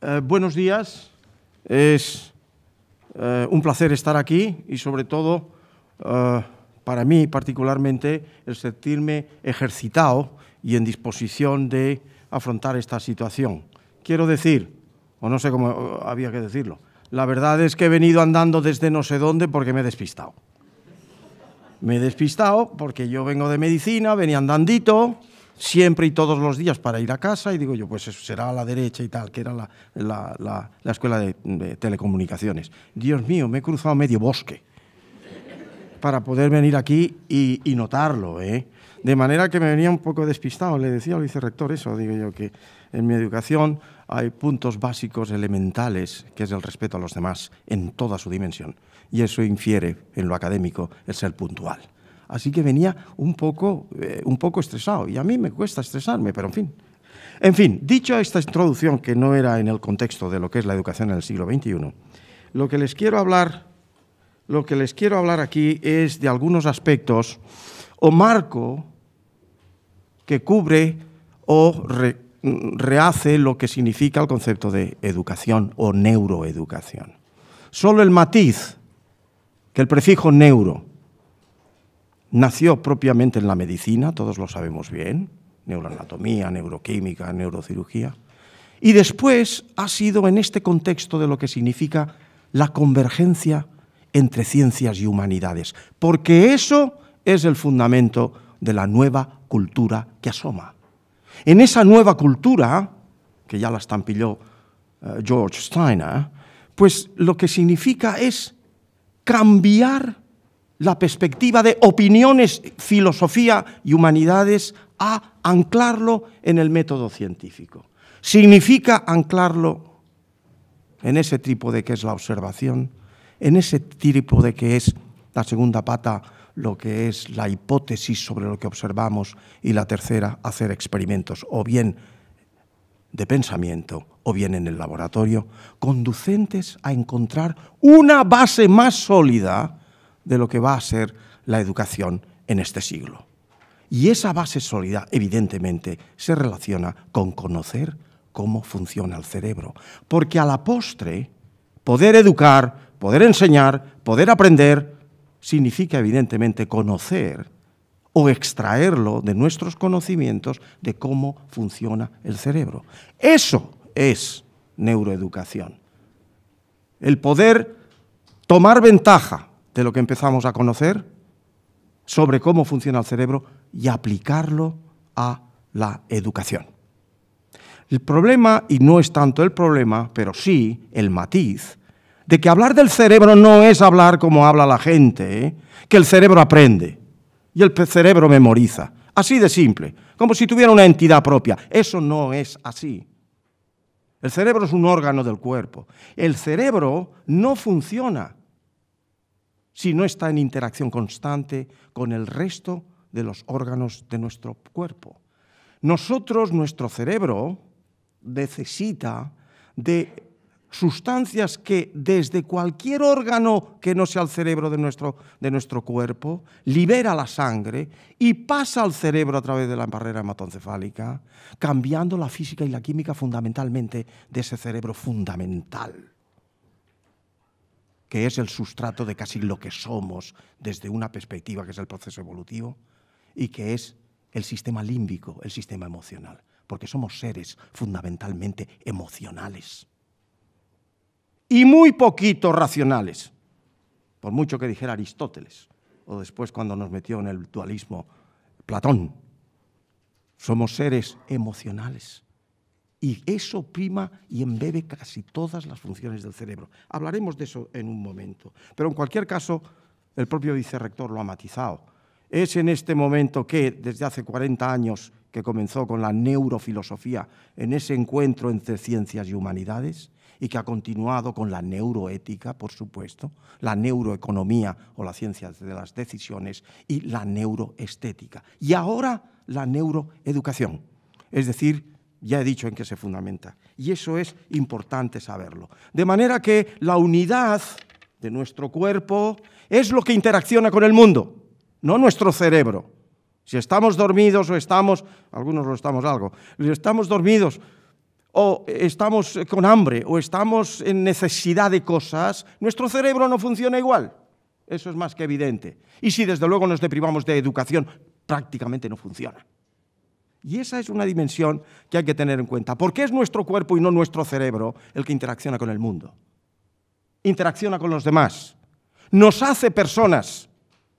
Eh, buenos días. Es eh, un placer estar aquí y sobre todo eh, para mí particularmente el sentirme ejercitado y en disposición de afrontar esta situación. Quiero decir, o no sé cómo había que decirlo, la verdad es que he venido andando desde no sé dónde porque me he despistado. Me he despistado porque yo vengo de medicina, venía andandito, siempre y todos los días para ir a casa y digo yo, pues eso será a la derecha y tal, que era la, escuela de, telecomunicaciones. Dios mío, me he cruzado medio bosque para poder venir aquí y, notarlo. ¿eh? De manera que me venía un poco despistado, le decía al vicerrector eso, digo yo, que en mi educación hay puntos básicos elementales, que es el respeto a los demás en toda su dimensión. Y eso infiere en lo académico el ser puntual. Así que venía eh, un poco, estresado. Y a mí me cuesta estresarme, pero en fin. En fin, dicho esta introducción que no era en el contexto de lo que es la educación en el siglo XXI, lo que les quiero hablar, lo que les quiero hablar aquí es de algunos aspectos o marco que cubre o rehace lo que significa el concepto de educación o neuroeducación. Solo el matiz que el prefijo neuro Nació propiamente en la medicina, todos lo sabemos bien, neuroanatomía, neuroquímica, neurocirugía, y después ha sido en este contexto de lo que significa la convergencia entre ciencias y humanidades, porque eso es el fundamento de la nueva cultura que asoma. En esa nueva cultura, que ya la estampilló eh, George Steiner, pues lo que significa es cambiar la perspectiva de opiniones, filosofía y humanidades a anclarlo en el método científico. Significa anclarlo en ese tipo de que es la observación, en ese tipo de que es la segunda pata, lo que es la hipótesis sobre lo que observamos y la tercera, hacer experimentos, o bien de pensamiento o bien en el laboratorio, conducentes a encontrar una base más sólida de lo que va a ser la educación en este siglo. Y esa base sólida, evidentemente, se relaciona con conocer cómo funciona el cerebro. Porque a la postre, poder educar, poder enseñar, poder aprender, significa evidentemente conocer o extraerlo de nuestros conocimientos de cómo funciona el cerebro. Eso es neuroeducación. El poder tomar ventaja de lo que empezamos a conocer sobre cómo funciona el cerebro y aplicarlo a la educación. El problema, y no es tanto el problema, pero sí el matiz, de que hablar del cerebro no es hablar como habla la gente, ¿eh? que el cerebro aprende y el cerebro memoriza. Así de simple, como si tuviera una entidad propia. Eso no es así. El cerebro es un órgano del cuerpo. El cerebro no funciona si no está en interacción constante con el resto de los órganos de nuestro cuerpo. Nosotros, nuestro cerebro, necesita de sustancias que desde cualquier órgano que no sea el cerebro de nuestro, de nuestro cuerpo, libera la sangre y pasa al cerebro a través de la barrera hematoencefálica, cambiando la física y la química fundamentalmente de ese cerebro fundamental que es el sustrato de casi lo que somos desde una perspectiva que es el proceso evolutivo y que es el sistema límbico, el sistema emocional, porque somos seres fundamentalmente emocionales y muy poquito racionales, por mucho que dijera Aristóteles o después cuando nos metió en el dualismo Platón. Somos seres emocionales y eso prima y embebe casi todas las funciones del cerebro. Hablaremos de eso en un momento. Pero en cualquier caso, el propio vicerrector lo ha matizado. Es en este momento que, desde hace 40 años que comenzó con la neurofilosofía, en ese encuentro entre ciencias y humanidades, y que ha continuado con la neuroética, por supuesto, la neuroeconomía o la ciencia de las decisiones y la neuroestética. Y ahora la neuroeducación, es decir, ya he dicho en qué se fundamenta. Y eso es importante saberlo. De manera que la unidad de nuestro cuerpo es lo que interacciona con el mundo, no nuestro cerebro. Si estamos dormidos o estamos, algunos lo estamos algo, si estamos dormidos o estamos con hambre o estamos en necesidad de cosas, nuestro cerebro no funciona igual. Eso es más que evidente. Y si desde luego nos deprivamos de educación, prácticamente no funciona. Y esa es una dimensión que hay que tener en cuenta, porque es nuestro cuerpo y no nuestro cerebro el que interacciona con el mundo. Interacciona con los demás. Nos hace personas,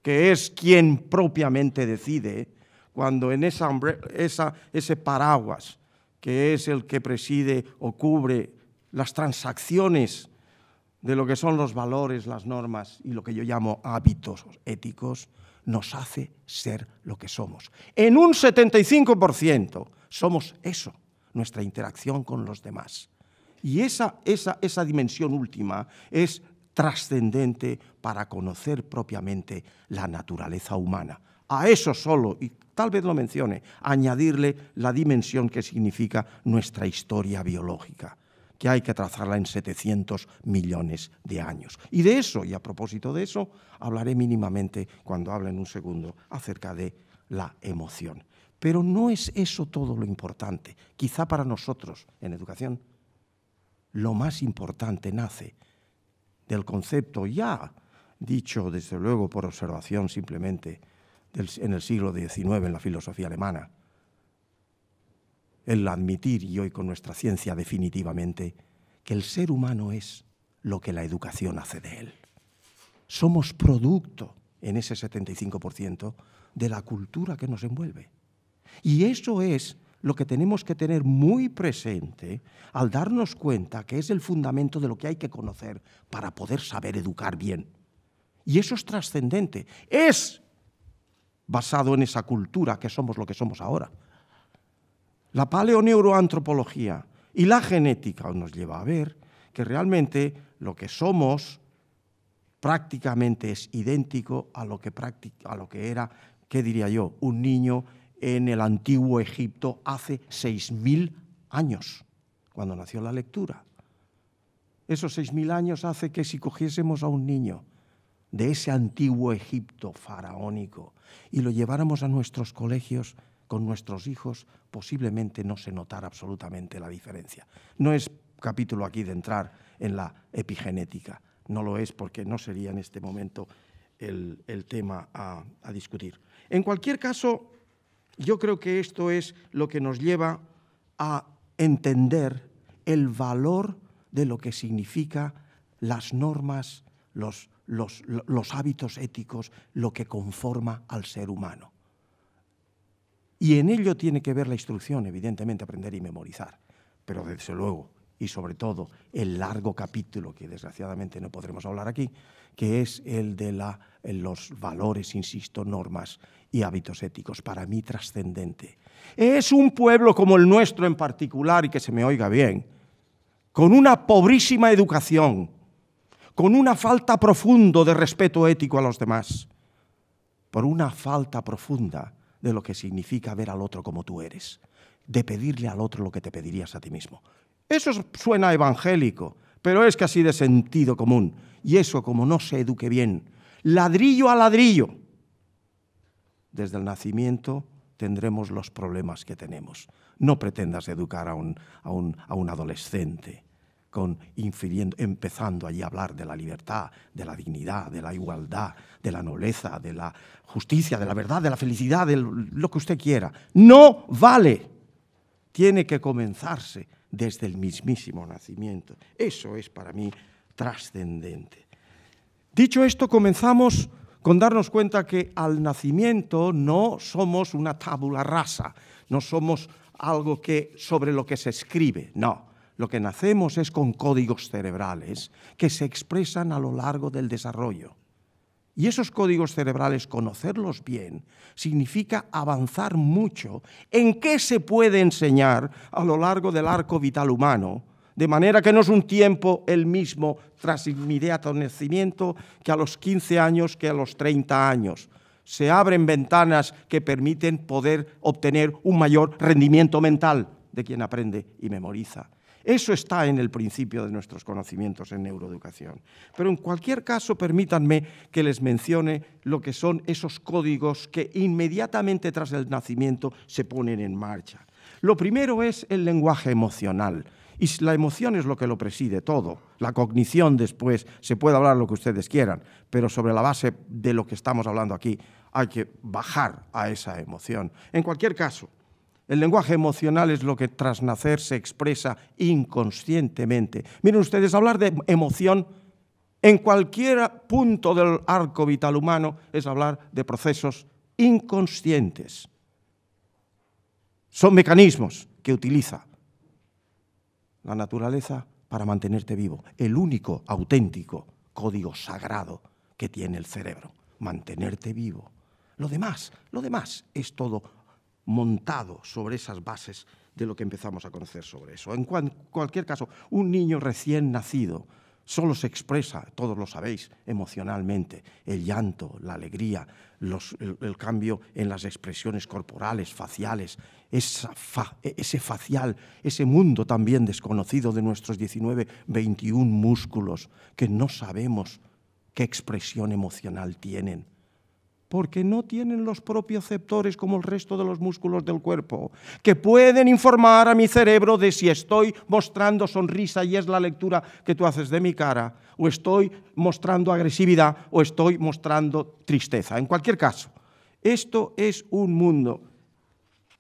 que es quien propiamente decide cuando en ese paraguas, que es el que preside o cubre las transacciones de lo que son los valores, las normas y lo que yo llamo hábitos éticos, nos hace ser lo que somos. En un 75% somos eso, nuestra interacción con los demás. Y esa, dimensión última es trascendente para conocer propiamente la naturaleza humana. A eso solo, y tal vez lo mencione, añadirle la dimensión que significa nuestra historia biológica que hay que trazarla en 700 millones de años. Y de eso, y a propósito de eso, hablaré mínimamente cuando hable en un segundo acerca de la emoción. Pero no es eso todo lo importante. Quizá para nosotros en educación lo más importante nace del concepto ya dicho, desde luego, por observación simplemente en el siglo XIX en la filosofía alemana, el admitir, y hoy con nuestra ciencia definitivamente, que el ser humano es lo que la educación hace de él. Somos producto, en ese 75%, de la cultura que nos envuelve. Y eso es lo que tenemos que tener muy presente al darnos cuenta que es el fundamento de lo que hay que conocer para poder saber educar bien. Y eso es trascendente. Es basado en esa cultura que somos lo que somos ahora la paleoneuroantropología y la genética nos lleva a ver que realmente lo que somos prácticamente es idéntico a lo que, era, ¿qué diría yo?, un niño en el antiguo Egipto hace 6.000 años, cuando nació la lectura. Esos 6.000 años hace que si cogiésemos a un niño de ese antiguo Egipto faraónico y lo lleváramos a nuestros colegios con nuestros hijos posiblemente no se notara absolutamente la diferencia. No es capítulo aquí de entrar en la epigenética, no lo es porque no sería en este momento el, tema a, discutir. En cualquier caso, yo creo que esto es lo que nos lleva a entender el valor de lo que significa las normas, los, hábitos éticos, lo que conforma al ser humano. Y en ello tiene que ver la instrucción, evidentemente, aprender y memorizar. Pero desde luego, y sobre todo el largo capítulo que desgraciadamente no podremos hablar aquí, que es el de eh, los valores, insisto, normas y hábitos éticos, para mí trascendente. Es un pueblo como el nuestro en particular, y que se me oiga bien, con una pobrísima educación, con una falta profunda de respeto ético a los demás, por una falta profunda de lo que significa ver al otro como tú eres, de pedirle al otro lo que te pedirías a ti mismo. Eso suena evangélico, pero es casi de sentido común. Y eso, como no se eduque bien, ladrillo a ladrillo, desde el nacimiento tendremos los problemas que tenemos. No pretendas educar a un, a un adolescente con empezando allí a hablar de la libertad, de la dignidad, de la igualdad, de la nobleza, de la justicia, de la verdad, de la felicidad, de lo que usted quiera. No vale. Tiene que comenzarse desde el mismísimo nacimiento. Eso es para mí trascendente. Dicho esto, comenzamos con darnos cuenta que al nacimiento no somos una tábula rasa, no somos algo que sobre lo que se escribe, no. Lo que nacemos es con códigos cerebrales que se expresan a lo largo del desarrollo. Y esos códigos cerebrales, conocerlos bien, significa avanzar mucho en qué se puede enseñar a lo largo del arco vital humano, de manera que no es un tiempo el mismo tras inmediato nacimiento que a los 15 años que a los 30 años. Se abren ventanas que permiten poder obtener un mayor rendimiento mental de quien aprende y memoriza eso está en el principio de nuestros conocimientos en neuroeducación. Pero en cualquier caso, permítanme que les mencione lo que son esos códigos que inmediatamente tras el nacimiento se ponen en marcha. Lo primero es el lenguaje emocional. Y la emoción es lo que lo preside todo. La cognición después, se puede hablar lo que ustedes quieran, pero sobre la base de lo que estamos hablando aquí, hay que bajar a esa emoción. En cualquier caso, el lenguaje emocional es lo que tras nacer se expresa inconscientemente. Miren ustedes, hablar de emoción en cualquier punto del arco vital humano es hablar de procesos inconscientes. Son mecanismos que utiliza la naturaleza para mantenerte vivo. El único auténtico código sagrado que tiene el cerebro. Mantenerte vivo. Lo demás, lo demás es todo montado sobre esas bases de lo que empezamos a conocer sobre eso. En cualquier caso, un niño recién nacido solo se expresa, todos lo sabéis, emocionalmente, el llanto, la alegría, el, cambio en las expresiones corporales, faciales, ese facial, ese mundo también desconocido de nuestros 19, 21 músculos que no sabemos qué expresión emocional tienen porque no tienen los propios propioceptores como el resto de los músculos del cuerpo, que pueden informar a mi cerebro de si estoy mostrando sonrisa y es la lectura que tú haces de mi cara, o estoy mostrando agresividad, o estoy mostrando tristeza. En cualquier caso, esto es un mundo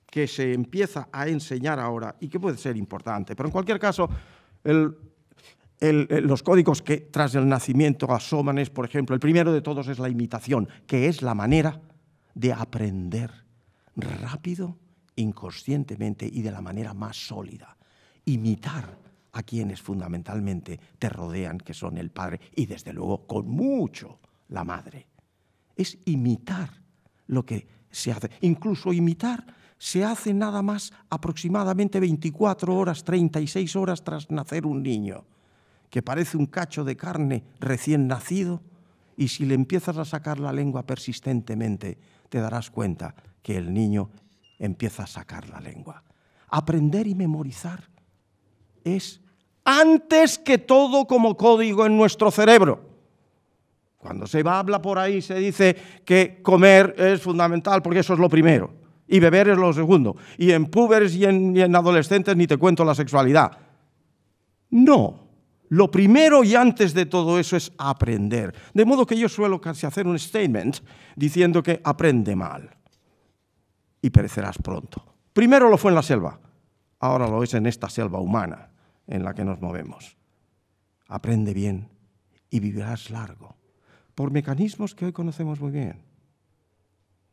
que se empieza a enseñar ahora y que puede ser importante, pero en cualquier caso, el los códigos que tras el nacimiento asoman es, por ejemplo, el primero de todos es la imitación, que es la manera de aprender rápido, inconscientemente y de la manera más sólida. Imitar a quienes fundamentalmente te rodean, que son el padre y desde luego con mucho la madre. Es imitar lo que se hace. Incluso imitar se hace nada más aproximadamente 24 horas, 36 horas tras nacer un niño que parece un cacho de carne recién nacido, y si le empiezas a sacar la lengua persistentemente, te darás cuenta que el niño empieza a sacar la lengua. Aprender y memorizar es antes que todo como código en nuestro cerebro. Cuando se va, habla por ahí, se dice que comer es fundamental porque eso es lo primero y beber es lo segundo. Y en púberes y en, y en adolescentes ni te cuento la sexualidad. No, lo primero y antes de todo eso es aprender. De modo que yo suelo casi hacer un statement diciendo que aprende mal y perecerás pronto. Primero lo fue en la selva, ahora lo es en esta selva humana en la que nos movemos. Aprende bien y vivirás largo, por mecanismos que hoy conocemos muy bien.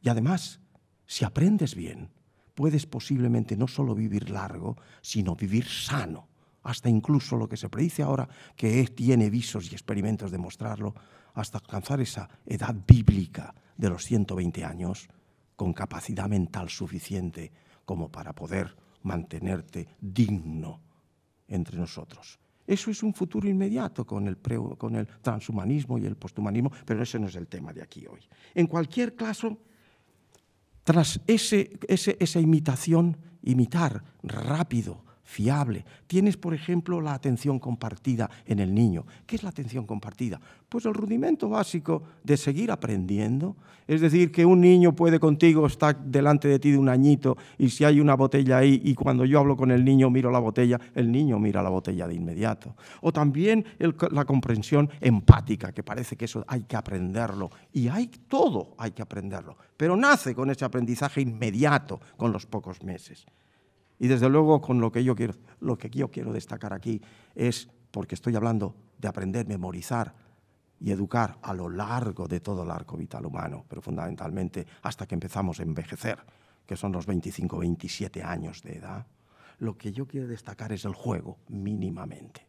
Y además, si aprendes bien, puedes posiblemente no solo vivir largo, sino vivir sano hasta incluso lo que se predice ahora, que tiene visos y experimentos de mostrarlo, hasta alcanzar esa edad bíblica de los 120 años, con capacidad mental suficiente como para poder mantenerte digno entre nosotros. Eso es un futuro inmediato con el, transhumanismo y el posthumanismo, pero ese no es el tema de aquí hoy. En cualquier caso, tras ese, esa imitación, imitar rápido fiable. Tienes, por ejemplo, la atención compartida en el niño. ¿Qué es la atención compartida? Pues el rudimento básico de seguir aprendiendo. Es decir, que un niño puede contigo, estar delante de ti de un añito y si hay una botella ahí y cuando yo hablo con el niño miro la botella, el niño mira la botella de inmediato. O también la comprensión empática, que parece que eso hay que aprenderlo. Y hay todo, hay que aprenderlo. Pero nace con ese aprendizaje inmediato, con los pocos meses. Y desde luego con lo que yo quiero, lo que yo quiero destacar aquí es, porque estoy hablando de aprender, memorizar y educar a lo largo de todo el arco vital humano, pero fundamentalmente hasta que empezamos a envejecer, que son los 25, 27 años de edad, lo que yo quiero destacar es el juego, mínimamente.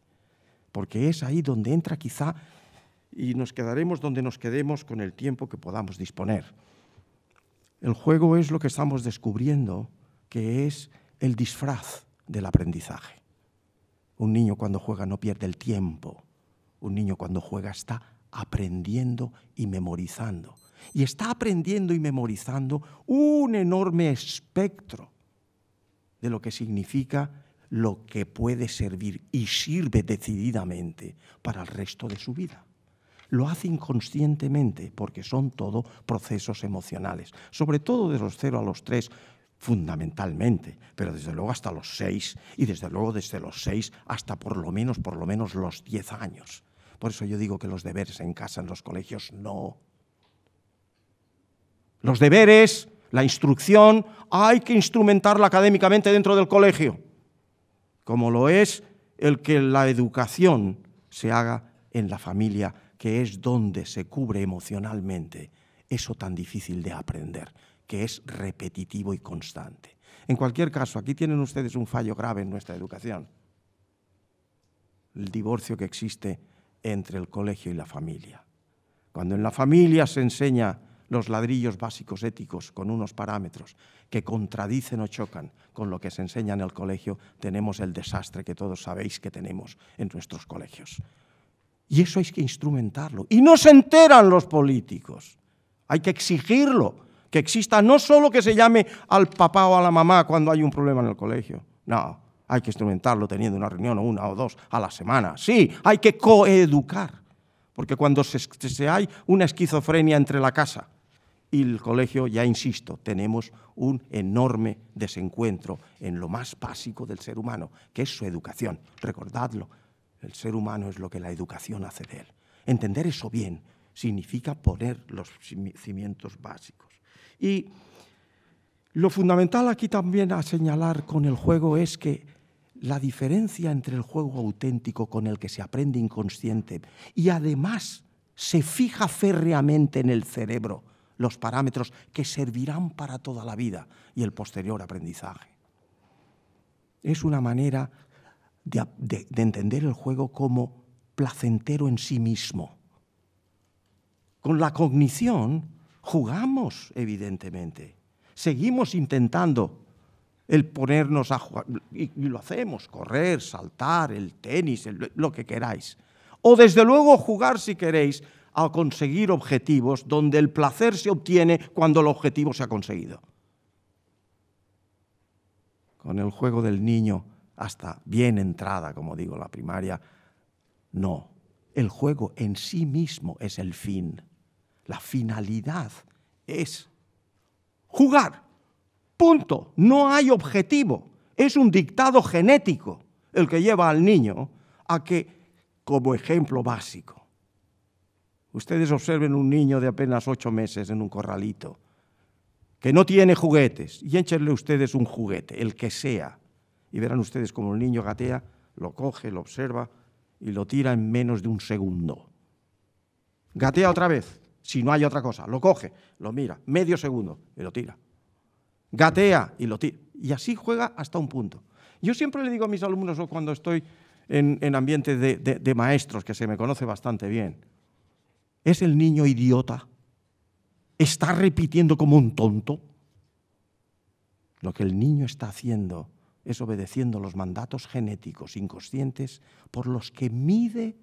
Porque es ahí donde entra quizá y nos quedaremos donde nos quedemos con el tiempo que podamos disponer. El juego es lo que estamos descubriendo, que es el disfraz del aprendizaje. Un niño cuando juega no pierde el tiempo. Un niño cuando juega está aprendiendo y memorizando. Y está aprendiendo y memorizando un enorme espectro de lo que significa lo que puede servir y sirve decididamente para el resto de su vida. Lo hace inconscientemente porque son todo procesos emocionales, sobre todo de los 0 a los tres fundamentalmente, pero desde luego hasta los seis y desde luego desde los seis hasta por lo menos, por lo menos los diez años. Por eso yo digo que los deberes en casa, en los colegios, no. Los deberes, la instrucción, hay que instrumentarla académicamente dentro del colegio, como lo es el que la educación se haga en la familia, que es donde se cubre emocionalmente eso tan difícil de aprender que es repetitivo y constante. En cualquier caso, aquí tienen ustedes un fallo grave en nuestra educación. El divorcio que existe entre el colegio y la familia. Cuando en la familia se enseña los ladrillos básicos éticos con unos parámetros que contradicen o chocan con lo que se enseña en el colegio, tenemos el desastre que todos sabéis que tenemos en nuestros colegios. Y eso hay que instrumentarlo. Y no se enteran los políticos. Hay que exigirlo que exista no solo que se llame al papá o a la mamá cuando hay un problema en el colegio. No, hay que instrumentarlo teniendo una reunión o una o dos a la semana. Sí, hay que coeducar. Porque cuando se, hay una esquizofrenia entre la casa y el colegio, ya insisto, tenemos un enorme desencuentro en lo más básico del ser humano, que es su educación. Recordadlo, el ser humano es lo que la educación hace de él. Entender eso bien significa poner los cimientos básicos. Y lo fundamental aquí también a señalar con el juego es que la diferencia entre el juego auténtico con el que se aprende inconsciente y además se fija férreamente en el cerebro los parámetros que servirán para toda la vida y el posterior aprendizaje. Es una manera de, entender el juego como placentero en sí mismo. Con la cognición jugamos, evidentemente. Seguimos intentando el ponernos a jugar, y, lo hacemos, correr, saltar, el tenis, lo que queráis. O desde luego jugar si queréis a conseguir objetivos donde el placer se obtiene cuando el objetivo se ha conseguido. Con el juego del niño hasta bien entrada, como digo, la primaria, no. El juego en sí mismo es el fin. La finalidad es jugar. Punto. No hay objetivo. Es un dictado genético el que lleva al niño a que, como ejemplo básico, ustedes observen un niño de apenas ocho meses en un corralito, que no tiene juguetes, y échenle ustedes un juguete, el que sea, y verán ustedes como el niño gatea, lo coge, lo observa y lo tira en menos de un segundo. Gatea otra vez, si no hay otra cosa. Lo coge, lo mira, medio segundo y lo tira. Gatea y lo tira. Y así juega hasta un punto. Yo siempre le digo a mis alumnos cuando estoy en, ambiente de, de maestros, que se me conoce bastante bien, es el niño idiota. Está repitiendo como un tonto. Lo que el niño está haciendo es obedeciendo los mandatos genéticos inconscientes por los que mide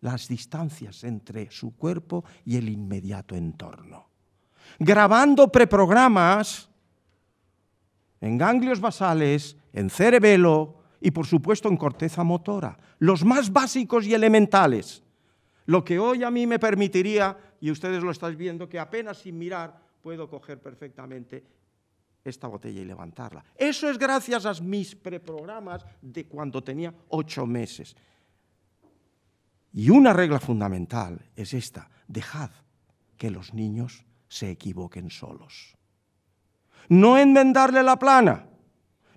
las distancias entre su cuerpo y el inmediato entorno. Grabando preprogramas en ganglios basales, en cerebelo y por supuesto en corteza motora, los más básicos y elementales. Lo que hoy a mí me permitiría, y ustedes lo están viendo, que apenas sin mirar puedo coger perfectamente esta botella y levantarla. Eso es gracias a mis preprogramas de cuando tenía ocho meses. Y una regla fundamental es esta, dejad que los niños se equivoquen solos. No enmendarle la plana.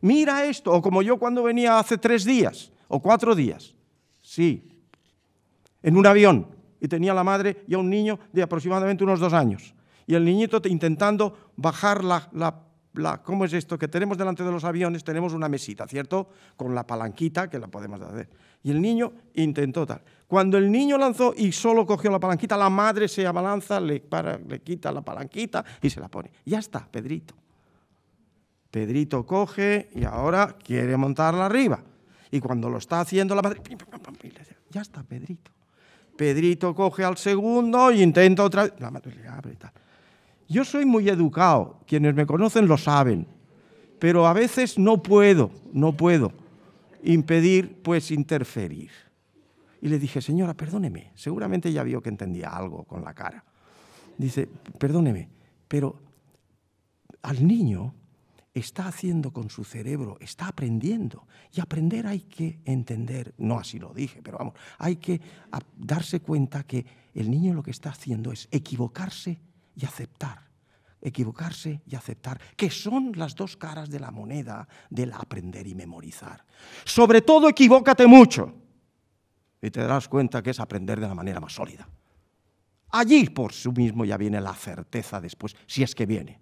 Mira esto, o como yo cuando venía hace tres días o cuatro días, sí, en un avión, y tenía la madre y a un niño de aproximadamente unos dos años. Y el niñito intentando bajar la, la ¿cómo es esto? Que tenemos delante de los aviones, tenemos una mesita, ¿cierto? Con la palanquita que la podemos hacer. Y el niño intentó tal. Cuando el niño lanzó y solo cogió la palanquita, la madre se abalanza, le, para, le quita la palanquita y se la pone. Ya está, Pedrito. Pedrito coge y ahora quiere montarla arriba. Y cuando lo está haciendo la madre, ya está, Pedrito. Pedrito coge al segundo y intenta otra vez. La madre le abre y tal. Yo soy muy educado, quienes me conocen lo saben, pero a veces no puedo, no puedo impedir, pues interferir y le dije, señora, perdóneme. Seguramente ya vio que entendía algo con la cara. Dice, perdóneme, pero al niño está haciendo con su cerebro, está aprendiendo. Y aprender hay que entender, no así lo dije, pero vamos, hay que darse cuenta que el niño lo que está haciendo es equivocarse y aceptar. Equivocarse y aceptar, que son las dos caras de la moneda del aprender y memorizar. Sobre todo equivócate mucho y te darás cuenta que es aprender de la manera más sólida. Allí por sí mismo ya viene la certeza después, si es que viene.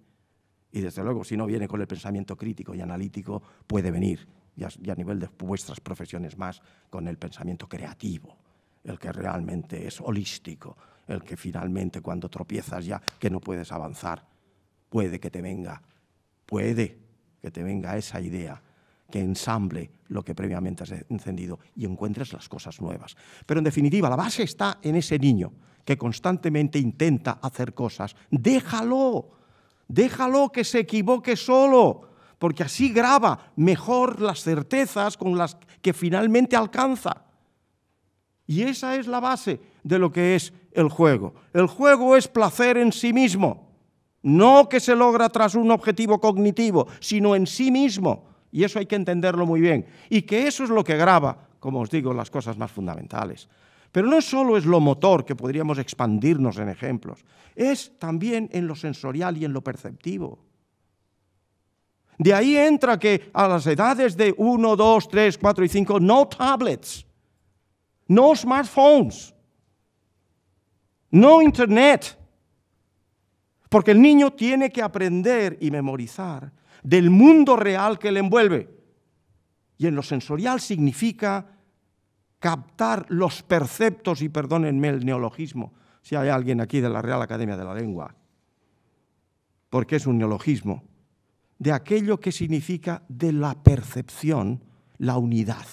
Y desde luego, si no viene con el pensamiento crítico y analítico, puede venir, y a, a nivel de vuestras profesiones más, con el pensamiento creativo, el que realmente es holístico, el que finalmente cuando tropiezas ya que no puedes avanzar, puede que te venga, puede que te venga esa idea que ensamble lo que previamente has encendido y encuentres las cosas nuevas. Pero en definitiva, la base está en ese niño que constantemente intenta hacer cosas. Déjalo, déjalo que se equivoque solo, porque así graba mejor las certezas con las que finalmente alcanza. Y esa es la base de lo que es el juego. El juego es placer en sí mismo, no que se logra tras un objetivo cognitivo, sino en sí mismo. Y eso hay que entenderlo muy bien. Y que eso es lo que graba, como os digo, las cosas más fundamentales. Pero no solo es lo motor, que podríamos expandirnos en ejemplos, es también en lo sensorial y en lo perceptivo. De ahí entra que a las edades de 1, 2, 3, 4 y 5, no tablets, no smartphones, no internet, porque el niño tiene que aprender y memorizar del mundo real que le envuelve. Y en lo sensorial significa captar los perceptos, y perdónenme el neologismo, si hay alguien aquí de la Real Academia de la Lengua, porque es un neologismo, de aquello que significa de la percepción, la unidad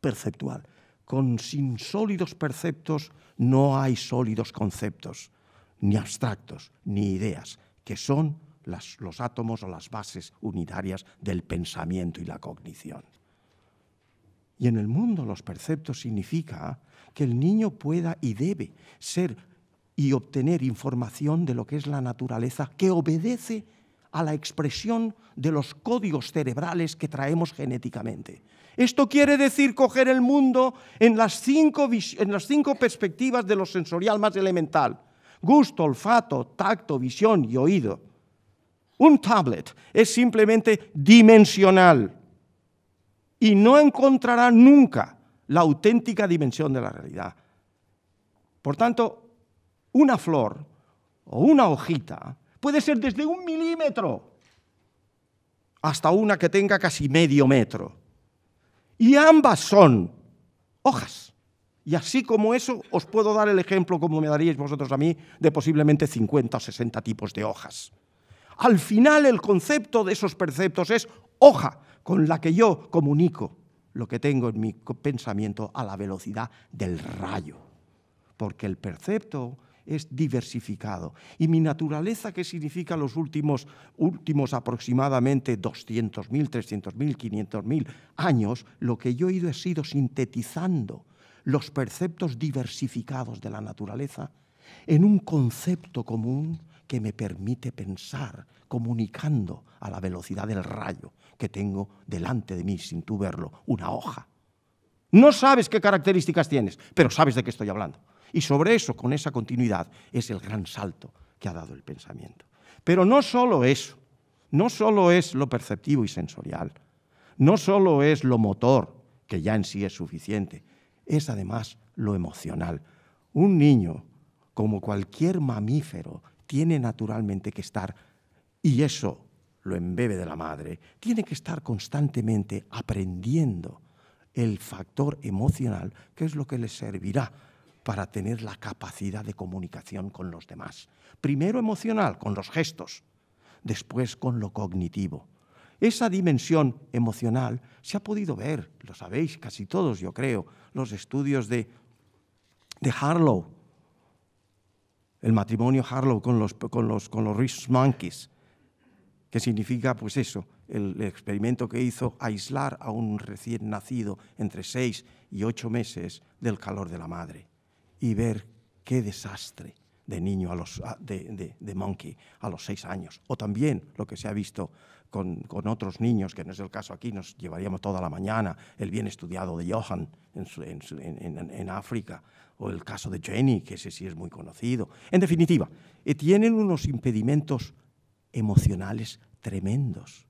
perceptual. Con sin sólidos perceptos no hay sólidos conceptos, ni abstractos, ni ideas, que son los átomos o las bases unitarias del pensamiento y la cognición. Y en el mundo los perceptos significa que el niño pueda y debe ser y obtener información de lo que es la naturaleza que obedece a la expresión de los códigos cerebrales que traemos genéticamente. Esto quiere decir coger el mundo en en las cinco perspectivas de lo sensorial más elemental. Gusto, olfato, tacto, visión y oído un tablet es simplemente dimensional y no encontrará nunca la auténtica dimensión de la realidad. Por tanto, una flor o una hojita puede ser desde un milímetro hasta una que tenga casi medio metro. Y ambas son hojas. Y así como eso, os puedo dar el ejemplo, como me daríais vosotros a mí, de posiblemente 50 o 60 tipos de hojas. Al final el concepto de esos perceptos es hoja con la que yo comunico lo que tengo en mi pensamiento a la velocidad del rayo. Porque el percepto es diversificado. Y mi naturaleza, que significa los últimos, últimos aproximadamente 200.000, 300.000, 500.000 años, lo que yo he ido he sido sintetizando los perceptos diversificados de la naturaleza en un concepto común que me permite pensar comunicando a la velocidad del rayo que tengo delante de mí sin tú verlo, una hoja. No sabes qué características tienes, pero sabes de qué estoy hablando. Y sobre eso, con esa continuidad, es el gran salto que ha dado el pensamiento. Pero no solo eso, no solo es lo perceptivo y sensorial, no solo es lo motor, que ya en sí es suficiente, es además lo emocional. Un niño, como cualquier mamífero tiene naturalmente que estar, y eso lo embebe de la madre, tiene que estar constantemente aprendiendo el factor emocional, que es lo que le servirá para tener la capacidad de comunicación con los demás. Primero emocional, con los gestos, después con lo cognitivo. Esa dimensión emocional se ha podido ver, lo sabéis casi todos, yo creo, los estudios de, de Harlow, el matrimonio Harlow con los, con los, con los Rich Monkeys, que significa pues eso, el, experimento que hizo aislar a un recién nacido entre seis y ocho meses del calor de la madre y ver qué desastre de niño a los, de, de monkey a los seis años, o también lo que se ha visto con, otros niños, que no es el caso aquí, nos llevaríamos toda la mañana, el bien estudiado de Johan en, África, o el caso de Jenny, que ese sí es muy conocido. En definitiva, eh, tienen unos impedimentos emocionales tremendos.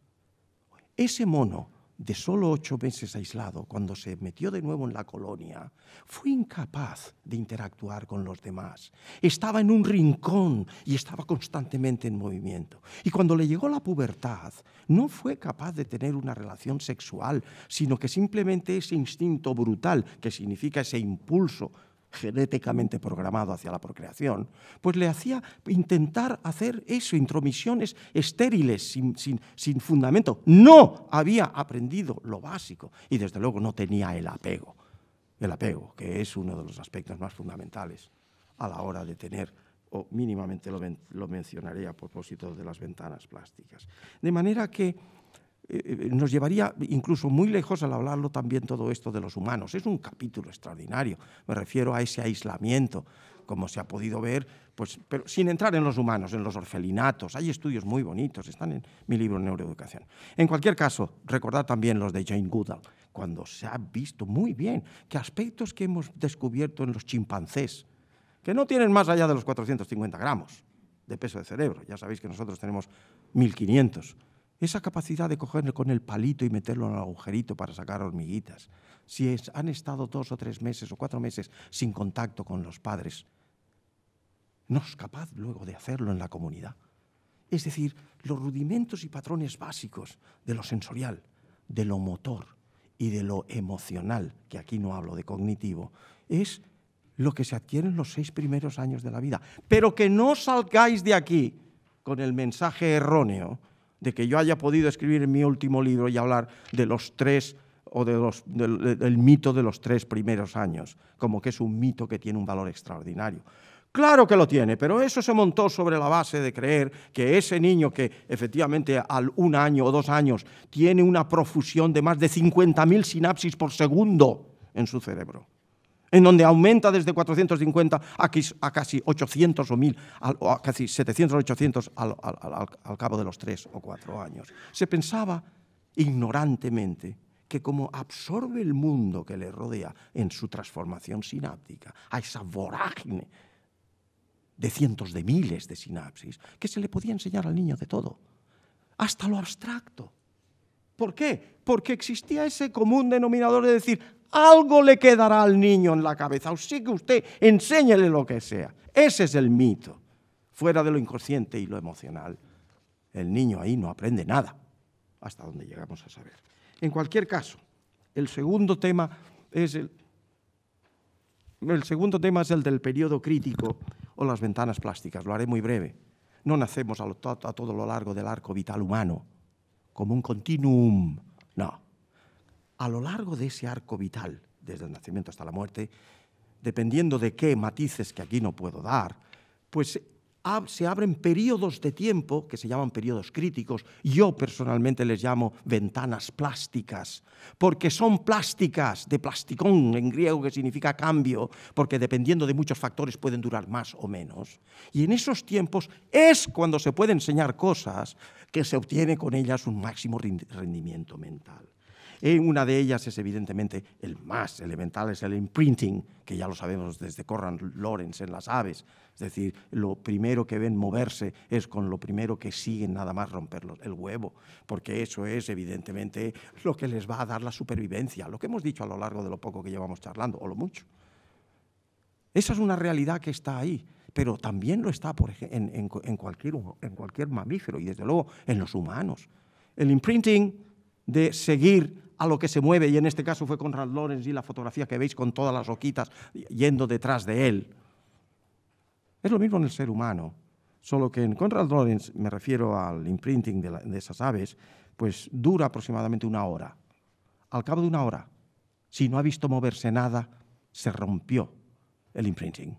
Ese mono de solo ocho meses aislado, cuando se metió de nuevo en la colonia, fue incapaz de interactuar con los demás. Estaba en un rincón y estaba constantemente en movimiento. Y cuando le llegó la pubertad, no fue capaz de tener una relación sexual, sino que simplemente ese instinto brutal, que significa ese impulso genéticamente programado hacia la procreación, pues le hacía intentar hacer eso, intromisiones estériles, sin, sin, fundamento. No había aprendido lo básico y desde luego no tenía el apego, el apego, que es uno de los aspectos más fundamentales a la hora de tener o mínimamente lo, lo, mencionaré a propósito de las ventanas plásticas. De manera que eh, eh, nos llevaría incluso muy lejos al hablarlo también todo esto de los humanos. Es un capítulo extraordinario, me refiero a ese aislamiento, como se ha podido ver, pues, pero sin entrar en los humanos, en los orfelinatos. Hay estudios muy bonitos, están en mi libro Neuroeducación. En cualquier caso, recordad también los de Jane Goodall, cuando se ha visto muy bien que aspectos que hemos descubierto en los chimpancés, que no tienen más allá de los 450 gramos de peso de cerebro, ya sabéis que nosotros tenemos 1500, esa capacidad de coger con el palito y meterlo en el agujerito para sacar hormiguitas. Si han estado dos o tres meses o cuatro meses sin contacto con los padres, no es capaz luego de hacerlo en la comunidad. Es decir, los rudimentos y patrones básicos de lo sensorial, de lo motor y de lo emocional, que aquí no hablo de cognitivo, es lo que se adquiere en los seis primeros años de la vida. Pero que no salgáis de aquí con el mensaje erróneo de que yo haya podido escribir en mi último libro y hablar de los tres o del, del mito de los tres primeros años, como que es un mito que tiene un valor extraordinario. Claro que lo tiene, pero eso se montó sobre la base de creer que ese niño que efectivamente al un año o dos años tiene una profusión de más de 50.000 sinapsis por segundo en su cerebro, en donde aumenta desde 450 a, casi 800 o 1000, a, casi 700 o 800 al, al cabo de los tres o cuatro años. Se pensaba ignorantemente que como absorbe el mundo que le rodea en su transformación sináptica, a esa vorágine de cientos de miles de sinapsis, que se le podía enseñar al niño de todo, hasta lo abstracto. ¿Por qué? Porque existía ese común denominador de decir, algo le quedará al niño en la cabeza. o sí que usted enséñele lo que sea. Ese es el mito, fuera de lo inconsciente y lo emocional. El niño ahí no aprende nada, hasta donde llegamos a saber. En cualquier caso, el segundo tema es el, el segundo tema es el del periodo crítico o las ventanas plásticas. Lo haré muy breve. No nacemos a, a todo lo largo del arco vital humano como un continuum. No, a lo largo de ese arco vital, desde el nacimiento hasta la muerte, dependiendo de qué matices que aquí no puedo dar, pues se abren periodos de tiempo que se llaman periodos críticos. Yo personalmente les llamo ventanas plásticas, porque son plásticas, de plasticón en griego que significa cambio, porque dependiendo de muchos factores pueden durar más o menos. Y en esos tiempos es cuando se puede enseñar cosas que se obtiene con ellas un máximo rendimiento mental una de ellas es evidentemente el más elemental, es el imprinting, que ya lo sabemos desde Corran Lorenz en las aves. Es decir, lo primero que ven moverse es con lo primero que siguen nada más romper el huevo, porque eso es evidentemente lo que les va a dar la supervivencia, lo que hemos dicho a lo largo de lo poco que llevamos charlando, o lo mucho. Esa es una realidad que está ahí, pero también lo está por ejemplo, en, en, cualquier, en cualquier mamífero y desde luego en los humanos. El imprinting de seguir a lo que se mueve, y en este caso fue Conrad Lawrence y la fotografía que veis con todas las roquitas yendo detrás de él. Es lo mismo en el ser humano, solo que en Conrad Lorenz, me refiero al imprinting de esas aves, pues dura aproximadamente una hora. Al cabo de una hora, si no ha visto moverse nada, se rompió el imprinting.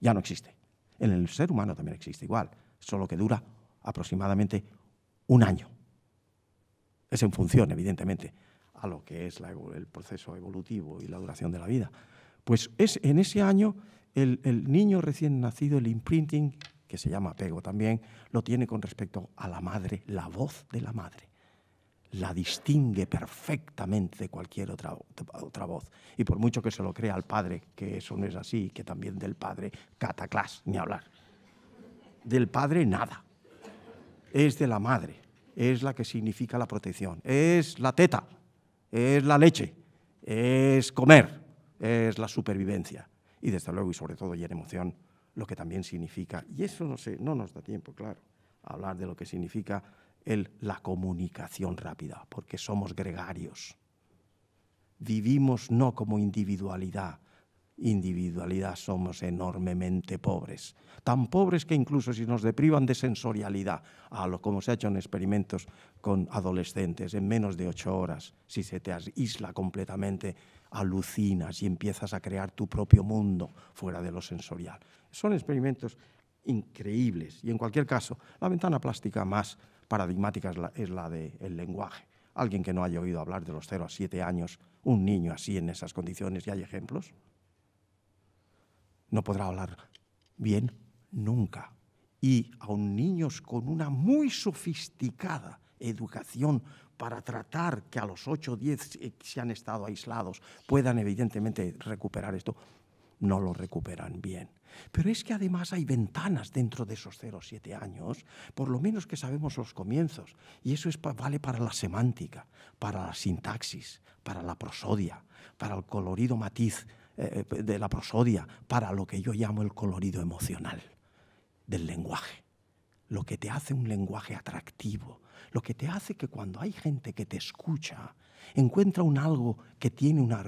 Ya no existe. En el ser humano también existe igual, solo que dura aproximadamente un año es en función, evidentemente, a lo que es el proceso evolutivo y la duración de la vida. Pues es en ese año el, niño recién nacido, el imprinting, que se llama apego también, lo tiene con respecto a la madre, la voz de la madre. La distingue perfectamente de cualquier otra, otra voz. Y por mucho que se lo crea al padre, que eso no es así, que también del padre, cataclás, ni hablar. Del padre, nada. Es de la madre es la que significa la protección. Es la teta, es la leche, es comer, es la supervivencia. Y desde luego y sobre todo y en emoción, lo que también significa, y eso no, sé, no nos da tiempo, claro, hablar de lo que significa el, la comunicación rápida, porque somos gregarios. Vivimos no como individualidad, individualidad somos enormemente pobres. Tan pobres que incluso si nos deprivan de sensorialidad, como se ha hecho en experimentos con adolescentes, en menos de ocho horas, si se te aísla completamente, alucinas y empiezas a crear tu propio mundo fuera de lo sensorial. Son experimentos increíbles y en cualquier caso, la ventana plástica más paradigmática es la, del lenguaje. Alguien que no haya oído hablar de los 0 a 7 años, un niño así en esas condiciones, y hay ejemplos, no podrá hablar bien nunca. Y aun niños con una muy sofisticada educación para tratar que a los 8 o 10 eh, se han estado aislados puedan evidentemente recuperar esto, no lo recuperan bien. Pero es que además hay ventanas dentro de esos 0-7 años, por lo menos que sabemos los comienzos, y eso es, vale para la semántica, para la sintaxis, para la prosodia, para el colorido matiz, eh, eh, de la prosodia, para lo que yo llamo el colorido emocional del lenguaje. Lo que te hace un lenguaje atractivo, lo que te hace que cuando hay gente que te escucha, encuentra un algo que tiene una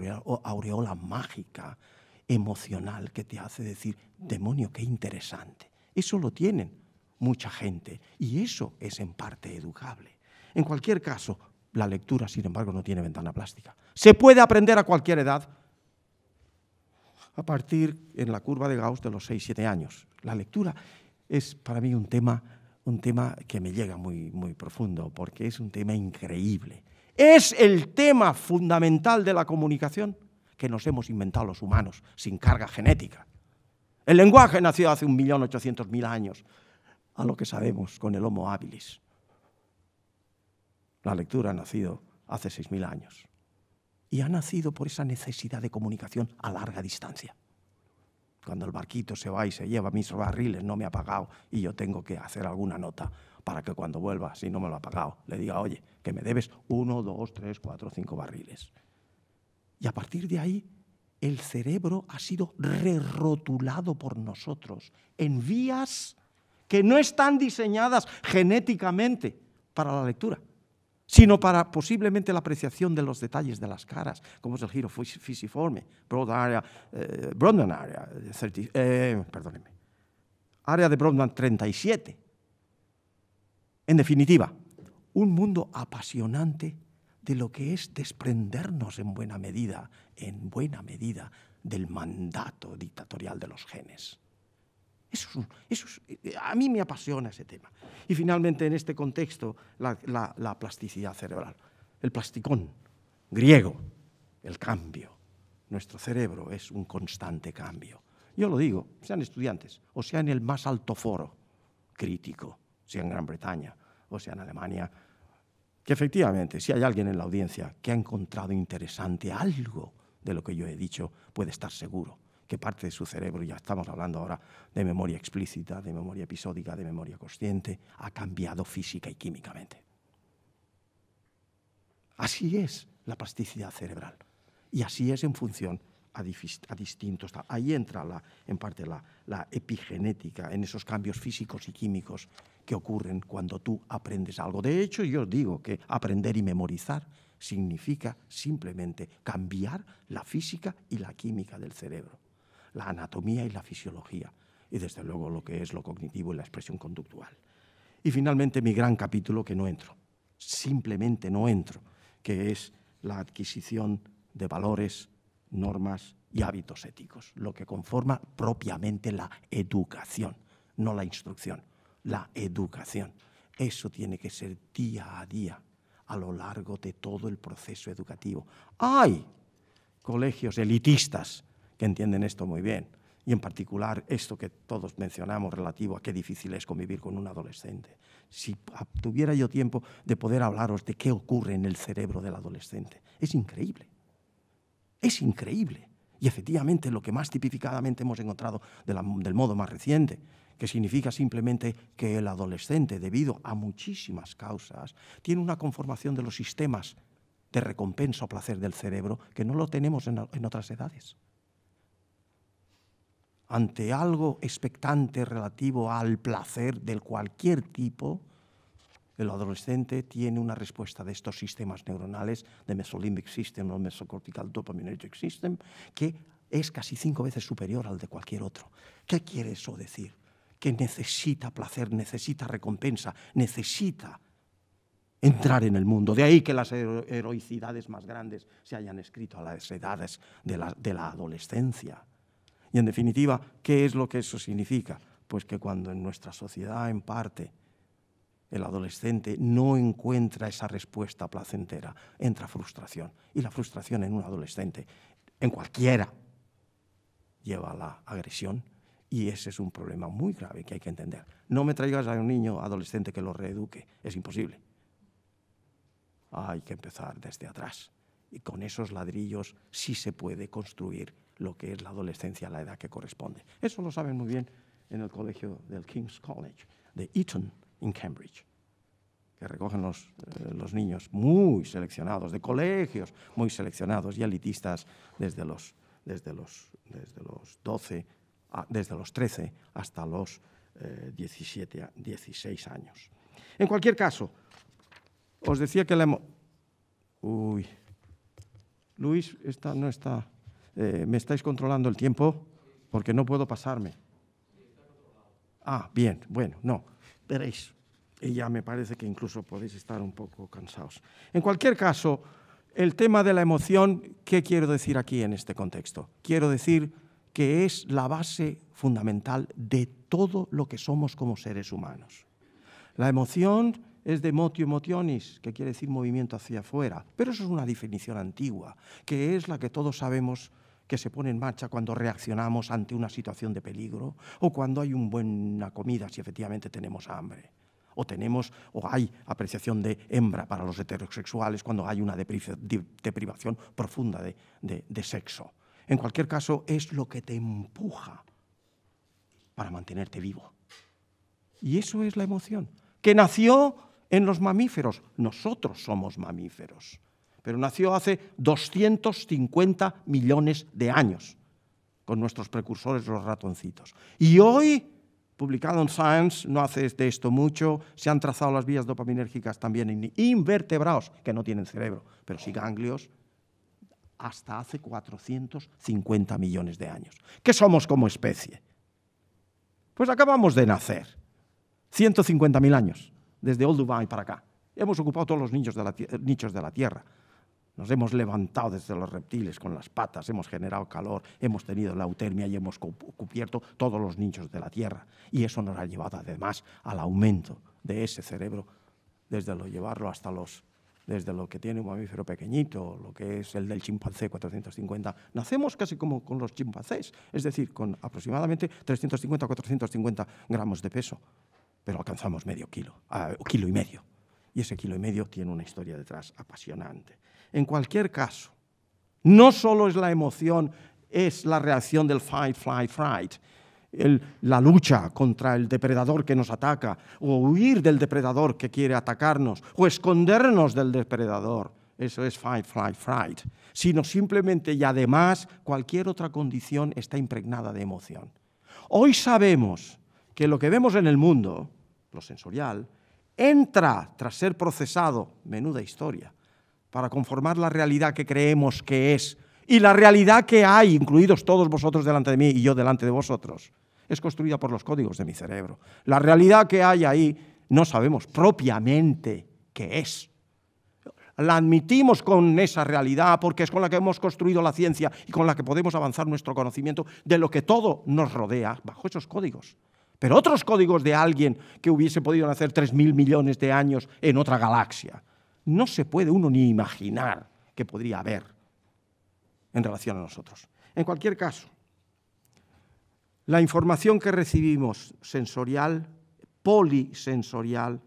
aureola mágica, emocional, que te hace decir, demonio, qué interesante. Eso lo tienen mucha gente y eso es en parte educable. En cualquier caso, la lectura, sin embargo, no tiene ventana plástica. Se puede aprender a cualquier edad a partir en la curva de Gauss de los 6-7 años. La lectura es para mí un tema, un tema que me llega muy, muy profundo porque es un tema increíble. Es el tema fundamental de la comunicación que nos hemos inventado los humanos sin carga genética. El lenguaje nació hace 1.800.000 años, a lo que sabemos con el Homo habilis. La lectura ha nacido hace 6.000 años y ha nacido por esa necesidad de comunicación a larga distancia. Cuando el barquito se va y se lleva mis barriles, no me ha pagado y yo tengo que hacer alguna nota para que cuando vuelva, si no me lo ha pagado, le diga, oye, que me debes uno, dos, tres, cuatro, cinco barriles. Y a partir de ahí, el cerebro ha sido rerotulado por nosotros en vías que no están diseñadas genéticamente para la lectura sino para posiblemente la apreciación de los detalles de las caras, como es el giro fisiforme, broad area, eh, eh, área de Broadman 37. En definitiva, un mundo apasionante de lo que es desprendernos en buena medida, en buena medida, del mandato dictatorial de los genes. Eh, eh, a mí me apasiona ese tema. Y finalmente, en este contexto, la, la plasticidad cerebral, el plasticón griego, el cambio. Nuestro cerebro es un constante cambio. Yo lo digo, sean estudiantes, o sea en el más alto foro crítico, sea en Gran Bretaña o sea en Alemania, que efectivamente, si hay alguien en la audiencia que ha encontrado interesante algo de lo que yo he dicho, puede estar seguro que parte de su cerebro, ya estamos hablando ahora de memoria explícita, de memoria episódica, de memoria consciente, ha cambiado física y químicamente. Así es la plasticidad cerebral. Y así es en función a, distintos. Ahí entra la, en parte la, la epigenética, en esos cambios físicos y químicos que ocurren cuando tú aprendes algo. De hecho, yo digo que aprender y memorizar significa simplemente cambiar la física y la química del cerebro la anatomía y la fisiología, y desde luego lo que es lo cognitivo y la expresión conductual. Y finalmente mi gran capítulo que no entro, simplemente no entro, que es la adquisición de valores, normas y hábitos éticos, lo que conforma propiamente la educación, no la instrucción, la educación. Eso tiene que ser día a día, a lo largo de todo el proceso educativo. Hay colegios elitistas que entienden esto muy bien, y en particular esto que todos mencionamos relativo a qué difícil es convivir con un adolescente. Si tuviera yo tiempo de poder hablaros de qué ocurre en el cerebro del adolescente, es increíble, es increíble. Y efectivamente lo que más tipificadamente hemos encontrado del modo más reciente, que significa simplemente que el adolescente, debido a muchísimas causas, tiene una conformación de los sistemas de recompensa o placer del cerebro que no lo tenemos en otras edades ante algo expectante relativo al placer del cualquier tipo, el adolescente tiene una respuesta de estos sistemas neuronales, de mesolimbic system o mesocortical dopaminergic system, que es casi cinco veces superior al de cualquier otro. ¿Qué quiere eso decir? Que necesita placer, necesita recompensa, necesita entrar en el mundo. De ahí que las heroicidades más grandes se hayan escrito a las edades de la adolescencia. Y en definitiva, ¿qué es lo que eso significa? Pues que cuando en nuestra sociedad, en parte, el adolescente no encuentra esa respuesta placentera, entra frustración. Y la frustración en un adolescente, en cualquiera, lleva a la agresión. Y ese es un problema muy grave que hay que entender. No me traigas a un niño adolescente que lo reeduque, es imposible. Hay que empezar desde atrás. Y con esos ladrillos sí se puede construir lo que es la adolescencia a la edad que corresponde. Eso lo saben muy bien en el colegio del King's College de Eton, en Cambridge, que recogen los, eh, niños muy seleccionados, de colegios muy seleccionados y elitistas desde los, desde los, desde los 12, desde los 13 hasta los 17, eh, 16 años. En cualquier caso, os decía que la... Uy, Luis, esta no está... Eh, me estáis controlando el tiempo porque no puedo pasarme. Ah, bien, bueno, no, veréis. Y ya me parece que incluso podéis estar un poco cansados. En cualquier caso, el tema de la emoción, ¿qué quiero decir aquí en este contexto? Quiero decir que es la base fundamental de todo lo que somos como seres humanos. La emoción es de motio motionis, que quiere decir movimiento hacia afuera, pero eso es una definición antigua, que es la que todos sabemos que se pone en marcha cuando reaccionamos ante una situación de peligro o cuando hay una buena comida si efectivamente tenemos hambre. O tenemos o hay apreciación de hembra para los heterosexuales cuando hay una deprivación profunda de sexo. En cualquier caso, es lo que te empuja para mantenerte vivo. Y eso es la emoción, que nació en los mamíferos. Nosotros somos mamíferos pero nació hace 250 millones de años con nuestros precursores los ratoncitos. Y hoy, publicado en Science, no hace de esto mucho, se han trazado las vías dopaminérgicas también en invertebrados, que no tienen cerebro, pero sí ganglios, hasta hace 450 millones de años. ¿Qué somos como especie? Pues acabamos de nacer, 150.000 años, desde Olduvai para acá. Hemos ocupado todos los nichos de la Tierra. Nos hemos levantado desde los reptiles con las patas, hemos generado calor, hemos tenido la eutermia y hemos cubierto todos los nichos de la Tierra. Y eso nos ha llevado además al aumento de ese cerebro, desde lo llevarlo hasta los desde lo que tiene un mamífero pequeñito, lo que es el del chimpancé 450, nacemos casi como con los chimpancés, es decir, con aproximadamente 350 o 450 gramos de peso, pero alcanzamos medio kilo, ah, kilo y medio. Y ese kilo y medio tiene una historia detrás apasionante. En cualquier caso, no solo es la emoción, es la reacción del fight, flight, fright. la lucha contra el depredador que nos ataca, o huir del depredador que quiere atacarnos, o escondernos del depredador. Eso es fight, flight, fright. Sino simplemente y además cualquier otra condición está impregnada de emoción. Hoy sabemos que lo que vemos en el mundo, lo sensorial, entra tras ser procesado, menuda historia, para conformar la realidad que creemos que es y la realidad que hay, incluidos todos vosotros delante de mí y yo delante de vosotros, es construida por los códigos de mi cerebro. La realidad que hay ahí no sabemos propiamente qué es. La admitimos con esa realidad porque es con la que hemos construido la ciencia y con la que podemos avanzar nuestro conocimiento de lo que todo nos rodea bajo esos códigos. Pero otros códigos de alguien que hubiese podido nacer 3.000 millones de años en otra galaxia, no se puede uno ni imaginar que podría haber en relación a nosotros. En cualquier caso, la información que recibimos sensorial, polisensorial,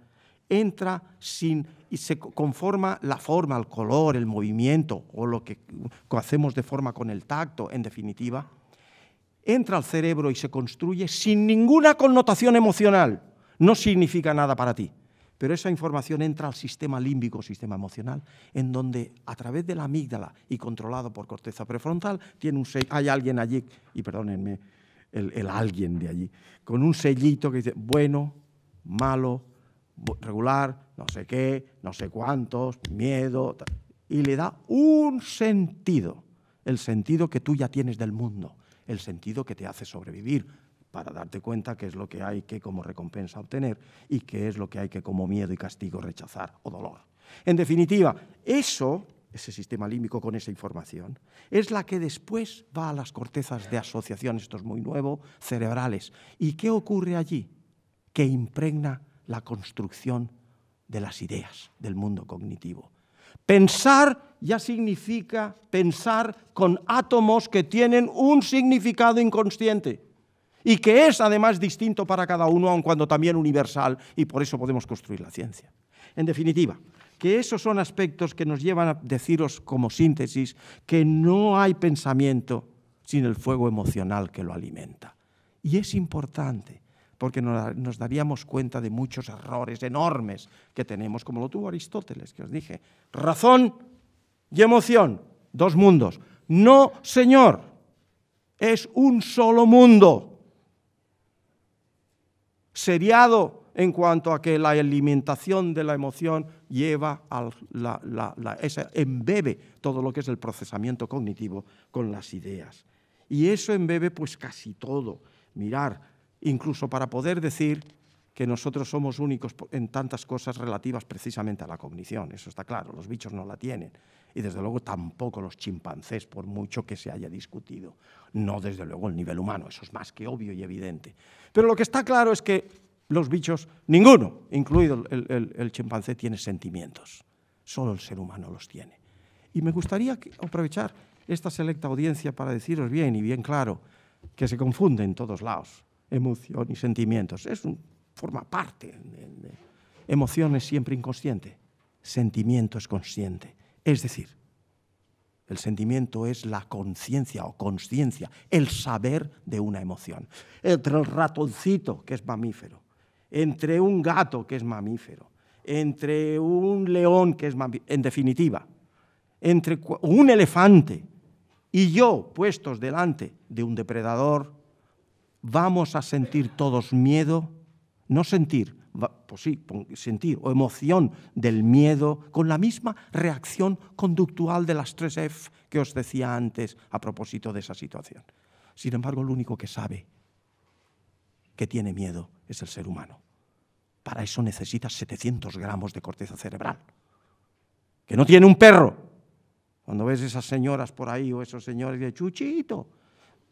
entra sin y se conforma la forma, el color, el movimiento o lo que hacemos de forma con el tacto, en definitiva, entra al cerebro y se construye sin ninguna connotación emocional. No significa nada para ti pero esa información entra al sistema límbico, sistema emocional, en donde a través de la amígdala y controlado por corteza prefrontal, tiene un hay alguien allí, y perdónenme, el, el, alguien de allí, con un sellito que dice bueno, malo, regular, no sé qué, no sé cuántos, miedo, y le da un sentido, el sentido que tú ya tienes del mundo, el sentido que te hace sobrevivir, para darte cuenta qué es lo que hay que como recompensa obtener y qué es lo que hay que como miedo y castigo rechazar o dolor. En definitiva, eso, ese sistema límbico con esa información, es la que después va a las cortezas de asociación, esto es muy nuevo, cerebrales. ¿Y qué ocurre allí? Que impregna la construcción de las ideas, del mundo cognitivo. Pensar ya significa pensar con átomos que tienen un significado inconsciente y que es además distinto para cada uno, aun cuando también universal, y por eso podemos construir la ciencia. En definitiva, que esos son aspectos que nos llevan a deciros como síntesis que no hay pensamiento sin el fuego emocional que lo alimenta. Y es importante, porque nos, daríamos cuenta de muchos errores enormes que tenemos, como lo tuvo Aristóteles, que os dije. Razón y emoción, dos mundos. No, señor, es un solo mundo seriado en cuanto a que la alimentación de la emoción lleva a la, embebe todo lo que es el procesamiento cognitivo con las ideas. Y eso embebe pues casi todo. Mirar, incluso para poder decir que nosotros somos únicos en tantas cosas relativas precisamente a la cognición, eso está claro, los bichos no la tienen. Y desde luego tampoco los chimpancés, por mucho que se haya discutido. No desde luego el nivel humano, eso es más que obvio y evidente. Pero lo que está claro es que los bichos, ninguno, incluido el, chimpancé, tiene sentimientos. Solo el ser humano los tiene. Y me gustaría aprovechar esta selecta audiencia para deciros bien y bien claro que se confunden en todos lados emoción y sentimientos. Es un forma parte, emoción es siempre inconsciente, sentimiento es consciente. Es decir, el sentimiento es la conciencia o conciencia, el saber de una emoción. Entre el ratoncito, que es mamífero, entre un gato, que es mamífero, entre un león, que es mamífero, en definitiva, entre un elefante y yo, puestos delante de un depredador, vamos a sentir todos miedo no sentir, pues sí, sentir o emoción del miedo con la misma reacción conductual de las tres F que os decía antes a propósito de esa situación. Sin embargo, lo único que sabe que tiene miedo es el ser humano. Para eso necesitas 700 gramos de corteza cerebral, que no tiene un perro. Cuando ves esas señoras por ahí o esos señores de chuchito,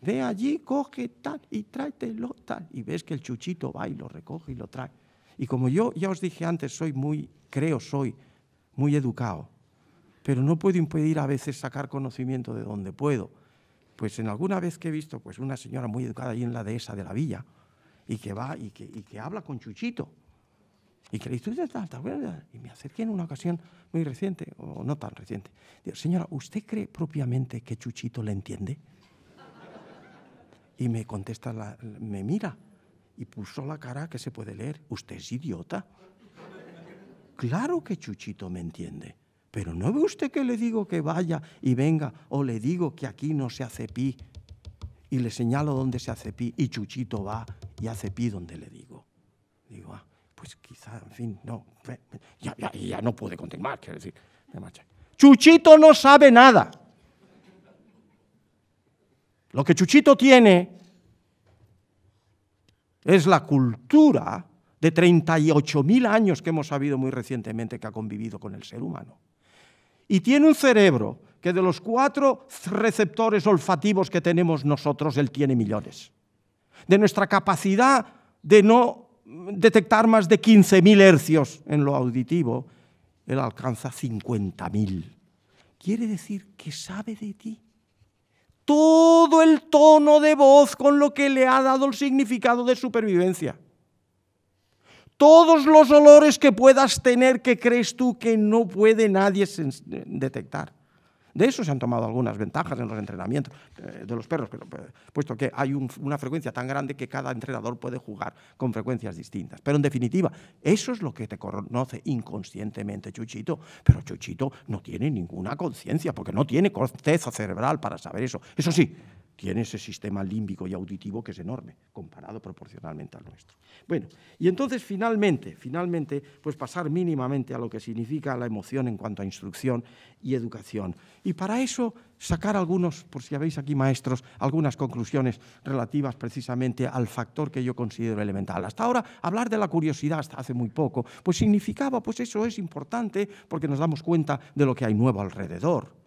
de allí, coge tal y tráetelo tal. Y ves que el chuchito va y lo recoge y lo trae. Y como yo ya os dije antes, soy muy, creo soy, muy educado, pero no puedo impedir a veces sacar conocimiento de donde puedo. Pues en alguna vez que he visto pues una señora muy educada ahí en la dehesa de la villa y que va y que, y que habla con Chuchito y que le dice, y me acerqué en una ocasión muy reciente, o no tan reciente, digo, señora, ¿usted cree propiamente que Chuchito le entiende? Y me contesta, la, me mira y puso la cara que se puede leer. ¿Usted es idiota? Claro que Chuchito me entiende. Pero ¿no ve usted que le digo que vaya y venga? O le digo que aquí no se hace pi. Y le señalo dónde se hace pi. Y Chuchito va y hace pi donde le digo. Digo, ah, pues quizá, en fin, no. Ya, ya, ya no puede continuar, quiero decir. Chuchito no sabe nada. Lo que Chuchito tiene es la cultura de 38.000 mil años que hemos sabido muy recientemente que ha convivido con el ser humano. Y tiene un cerebro que de los cuatro receptores olfativos que tenemos nosotros, él tiene millones. De nuestra capacidad de no detectar más de 15.000 hercios en lo auditivo, él alcanza 50.000. Quiere decir que sabe de ti todo el tono de voz con lo que le ha dado el significado de supervivencia. Todos los olores que puedas tener que crees tú que no puede nadie detectar. De eso se han tomado algunas ventajas en los entrenamientos eh, de los perros, eh, puesto que hay una frecuencia tan grande que cada entrenador puede jugar con frecuencias distintas. Pero en definitiva, eso es lo que te conoce inconscientemente Chuchito. Pero Chuchito no tiene ninguna conciencia, porque no tiene corteza cerebral para saber eso. Eso sí, tiene ese sistema límbico y auditivo que es enorme, comparado proporcionalmente al nuestro. Bueno, y entonces finalmente, finalmente, pues pasar mínimamente a lo que significa la emoción en cuanto a instrucción y educación. Y para eso sacar algunos, por si habéis aquí maestros, algunas conclusiones relativas precisamente al factor que yo considero elemental. Hasta ahora, hablar de la curiosidad hasta hace muy poco, pues significaba, pues eso es importante porque nos damos cuenta de lo que hay nuevo alrededor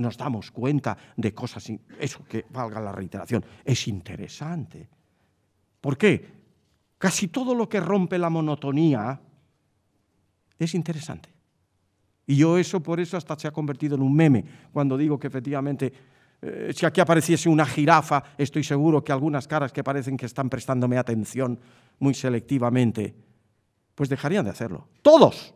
nos damos cuenta de cosas, eso que valga la reiteración, es interesante. ¿Por qué? Casi todo lo que rompe la monotonía es interesante. Y yo eso, por eso, hasta se ha convertido en un meme, cuando digo que efectivamente eh, si aquí apareciese una jirafa, estoy seguro que algunas caras que parecen que están prestándome atención muy selectivamente, pues dejarían de hacerlo. Todos.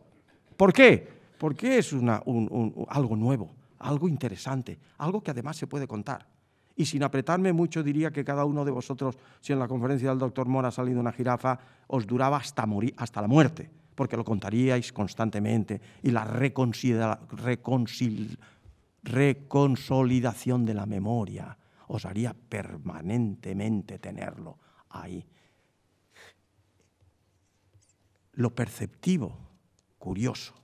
¿Por qué? Porque es algo nuevo, algo interesante, algo que además se puede contar. Y sin apretarme mucho, diría que cada uno de vosotros, si en la conferencia del doctor Mora ha salido una jirafa, os duraba hasta, hasta la muerte, porque lo contaríais constantemente y la reconsolidación de la memoria os haría permanentemente tenerlo ahí. Lo perceptivo, curioso,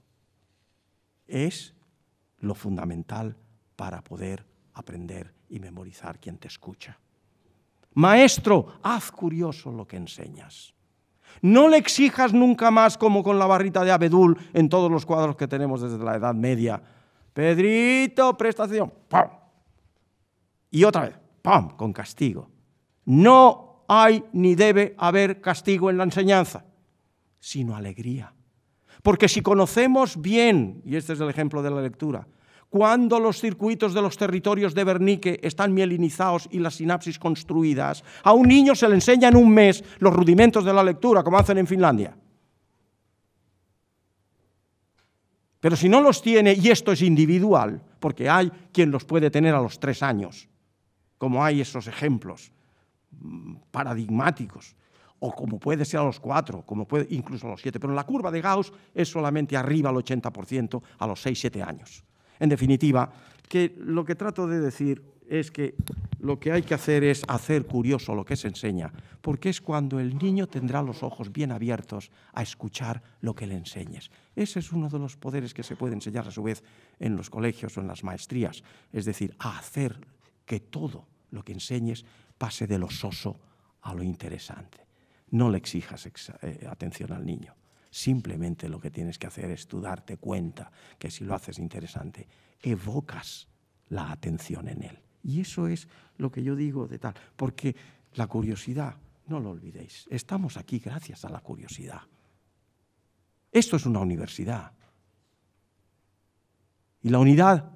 es lo fundamental para poder aprender y memorizar quien te escucha. Maestro, haz curioso lo que enseñas. No le exijas nunca más como con la barrita de abedul en todos los cuadros que tenemos desde la Edad Media. Pedrito, prestación, ¡pam! Y otra vez, ¡pam! con castigo. No hay ni debe haber castigo en la enseñanza, sino alegría porque si conocemos bien, y este es el ejemplo de la lectura, cuando los circuitos de los territorios de Bernique están mielinizados y las sinapsis construidas, a un niño se le enseña en un mes los rudimentos de la lectura, como hacen en Finlandia. Pero si no los tiene, y esto es individual, porque hay quien los puede tener a los tres años, como hay esos ejemplos mm, paradigmáticos o como puede ser a los cuatro, como puede, incluso a los siete, pero la curva de Gauss es solamente arriba al 80% a los seis, siete años. En definitiva, que lo que trato de decir es que lo que hay que hacer es hacer curioso lo que se enseña, porque es cuando el niño tendrá los ojos bien abiertos a escuchar lo que le enseñes. Ese es uno de los poderes que se puede enseñar a su vez en los colegios o en las maestrías, es decir, a hacer que todo lo que enseñes pase de lo soso a lo interesante. No le exijas eh, atención al niño. Simplemente lo que tienes que hacer es tú darte cuenta que si lo haces interesante, evocas la atención en él. Y eso es lo que yo digo de tal. Porque la curiosidad, no lo olvidéis, estamos aquí gracias a la curiosidad. Esto es una universidad. Y la unidad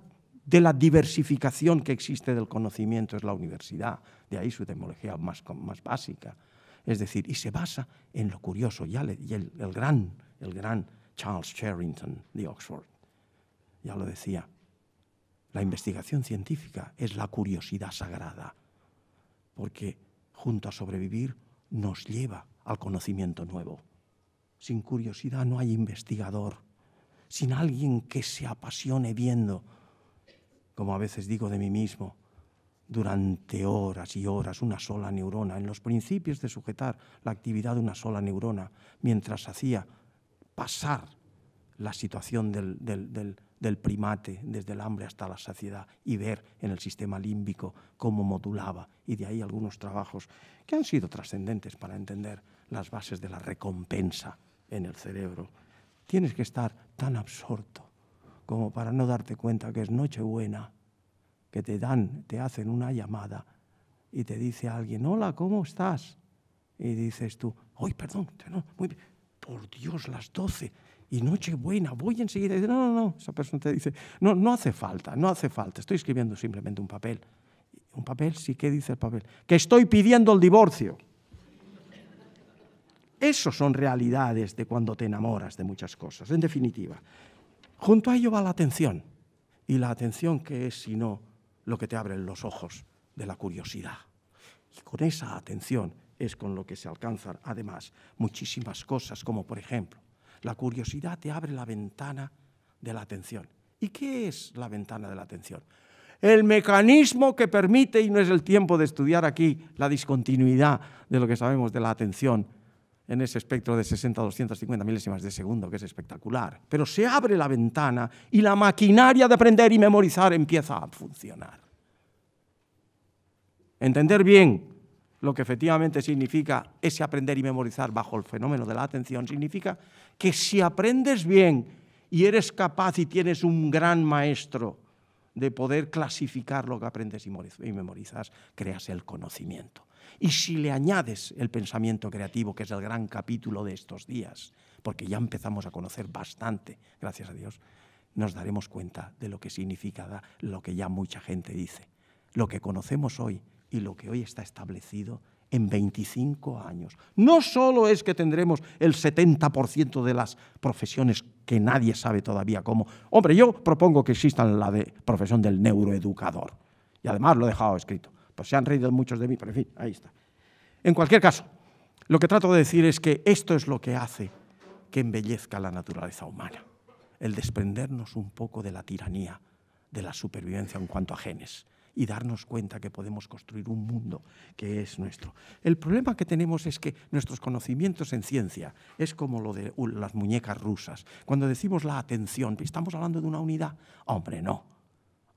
de la diversificación que existe del conocimiento es la universidad, de ahí su etimología más, más básica. Es decir, y se basa en lo curioso. Ya y el, gran, el gran Charles Sherrington de Oxford ya lo decía. La investigación científica es la curiosidad sagrada, porque junto a sobrevivir nos lleva al conocimiento nuevo. Sin curiosidad no hay investigador, sin alguien que se apasione viendo, como a veces digo de mí mismo, durante horas y horas una sola neurona, en los principios de sujetar la actividad de una sola neurona, mientras hacía pasar la situación del, del, primate desde el hambre hasta la saciedad y ver en el sistema límbico cómo modulaba. Y de ahí algunos trabajos que han sido trascendentes para entender las bases de la recompensa en el cerebro. Tienes que estar tan absorto como para no darte cuenta que es noche Nochebuena que te dan, te hacen una llamada y te dice alguien, hola, ¿cómo estás? Y dices tú, hoy perdón, no, por Dios, las doce y noche buena, voy enseguida. no, no, no, esa persona te dice, no, no hace falta, no hace falta, estoy escribiendo simplemente un papel. ¿Un papel? Sí, ¿qué dice el papel? Que estoy pidiendo el divorcio. Esas son realidades de cuando te enamoras de muchas cosas, en definitiva. Junto a ello va la atención. Y la atención, que es si no lo que te abren los ojos de la curiosidad. Y con esa atención es con lo que se alcanzan además muchísimas cosas, como por ejemplo, la curiosidad te abre la ventana de la atención. ¿Y qué es la ventana de la atención? El mecanismo que permite, y no es el tiempo de estudiar aquí la discontinuidad de lo que sabemos de la atención, en ese espectro de 60 250 milésimas de segundo, que es espectacular. Pero se abre la ventana y la maquinaria de aprender y memorizar empieza a funcionar. Entender bien lo que efectivamente significa ese aprender y memorizar bajo el fenómeno de la atención significa que si aprendes bien y eres capaz y tienes un gran maestro de poder clasificar lo que aprendes y memorizas, creas el conocimiento. Y si le añades el pensamiento creativo, que es el gran capítulo de estos días, porque ya empezamos a conocer bastante, gracias a Dios, nos daremos cuenta de lo que significa lo que ya mucha gente dice. Lo que conocemos hoy y lo que hoy está establecido en 25 años. No solo es que tendremos el 70% de las profesiones que nadie sabe todavía cómo. Hombre, yo propongo que existan la de profesión del neuroeducador. Y además lo he dejado escrito. Pues se han reído muchos de mí, pero en fin, ahí está. En cualquier caso, lo que trato de decir es que esto es lo que hace que embellezca la naturaleza humana, el desprendernos un poco de la tiranía, de la supervivencia en cuanto a genes y darnos cuenta que podemos construir un mundo que es nuestro. El problema que tenemos es que nuestros conocimientos en ciencia es como lo de las muñecas rusas. Cuando decimos la atención, estamos hablando de una unidad. Hombre, no.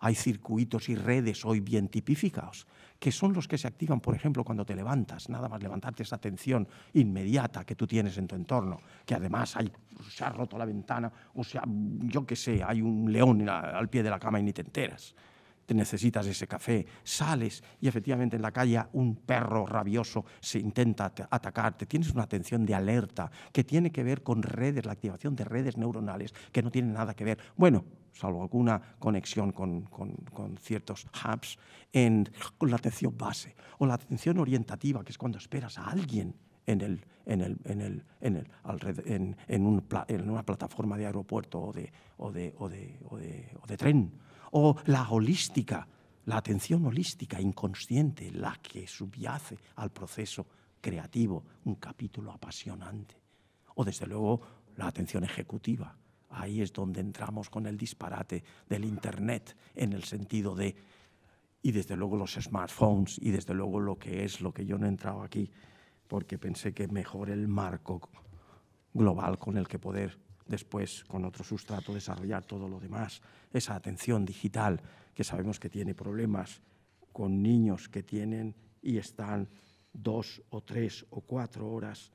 Hay circuitos y redes hoy bien tipificados, que son los que se activan, por ejemplo, cuando te levantas, nada más levantarte esa tensión inmediata que tú tienes en tu entorno, que además hay, se ha roto la ventana, o sea, yo qué sé, hay un león al pie de la cama y ni te enteras te necesitas ese café, sales y efectivamente en la calle un perro rabioso se intenta atacarte, tienes una atención de alerta que tiene que ver con redes, la activación de redes neuronales que no tiene nada que ver, bueno, salvo alguna conexión con, con, con ciertos hubs, con la atención base o la atención orientativa, que es cuando esperas a alguien en, el, en, el, en, el, en, el, en, en, un, en una plataforma de aeropuerto o de, o de, o de, o de, o de tren o la holística, la atención holística inconsciente, la que subyace al proceso creativo, un capítulo apasionante. O desde luego la atención ejecutiva. Ahí es donde entramos con el disparate del Internet en el sentido de, y desde luego los smartphones, y desde luego lo que es lo que yo no he entrado aquí, porque pensé que mejor el marco global con el que poder después con otro sustrato desarrollar todo lo demás, esa atención digital que sabemos que tiene problemas con niños que tienen y están dos o tres o cuatro horas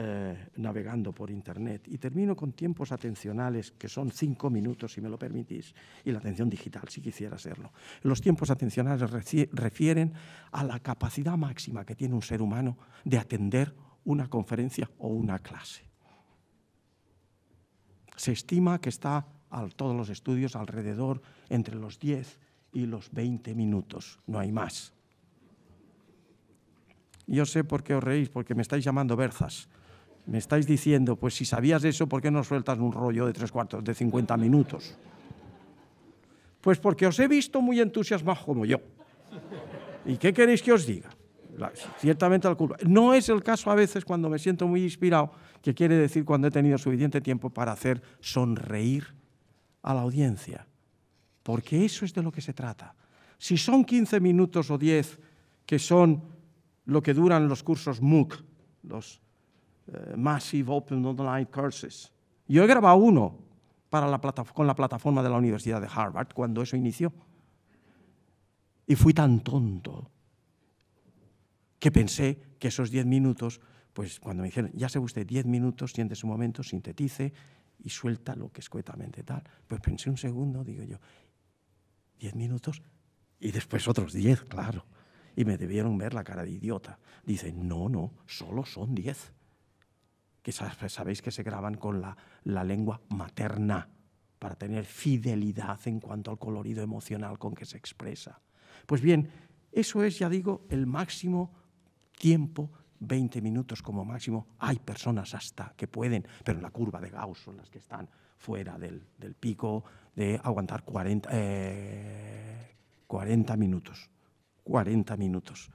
eh, navegando por Internet. Y termino con tiempos atencionales, que son cinco minutos, si me lo permitís, y la atención digital, si quisiera serlo. Los tiempos atencionales refieren a la capacidad máxima que tiene un ser humano de atender una conferencia o una clase. Se estima que está a todos los estudios alrededor entre los 10 y los 20 minutos, no hay más. Yo sé por qué os reís, porque me estáis llamando berzas. Me estáis diciendo, pues si sabías eso, ¿por qué no sueltas un rollo de tres cuartos, de 50 minutos? Pues porque os he visto muy entusiasmados como yo. ¿Y qué queréis que os diga? ciertamente No es el caso a veces cuando me siento muy inspirado, que quiere decir cuando he tenido suficiente tiempo para hacer sonreír a la audiencia. Porque eso es de lo que se trata. Si son 15 minutos o 10, que son lo que duran los cursos MOOC, los eh, Massive Open Online Courses. Yo he grabado uno para con la plataforma de la Universidad de Harvard cuando eso inició. Y fui tan tonto que pensé que esos diez minutos, pues cuando me dijeron, ya se usted diez minutos, siente su momento, sintetice y suelta lo que escuetamente tal. Pues pensé un segundo, digo yo, ¿diez minutos y después otros diez, claro. Y me debieron ver la cara de idiota. Dice, no, no, solo son diez. Que sabéis que se graban con la, la lengua materna para tener fidelidad en cuanto al colorido emocional con que se expresa. Pues bien, eso es, ya digo, el máximo tiempo, 20 minutos como máximo. Hay personas hasta que pueden, pero en la curva de Gauss son las que están fuera del, pico de aguantar 40, 40 eh, minutos. 40 minutos.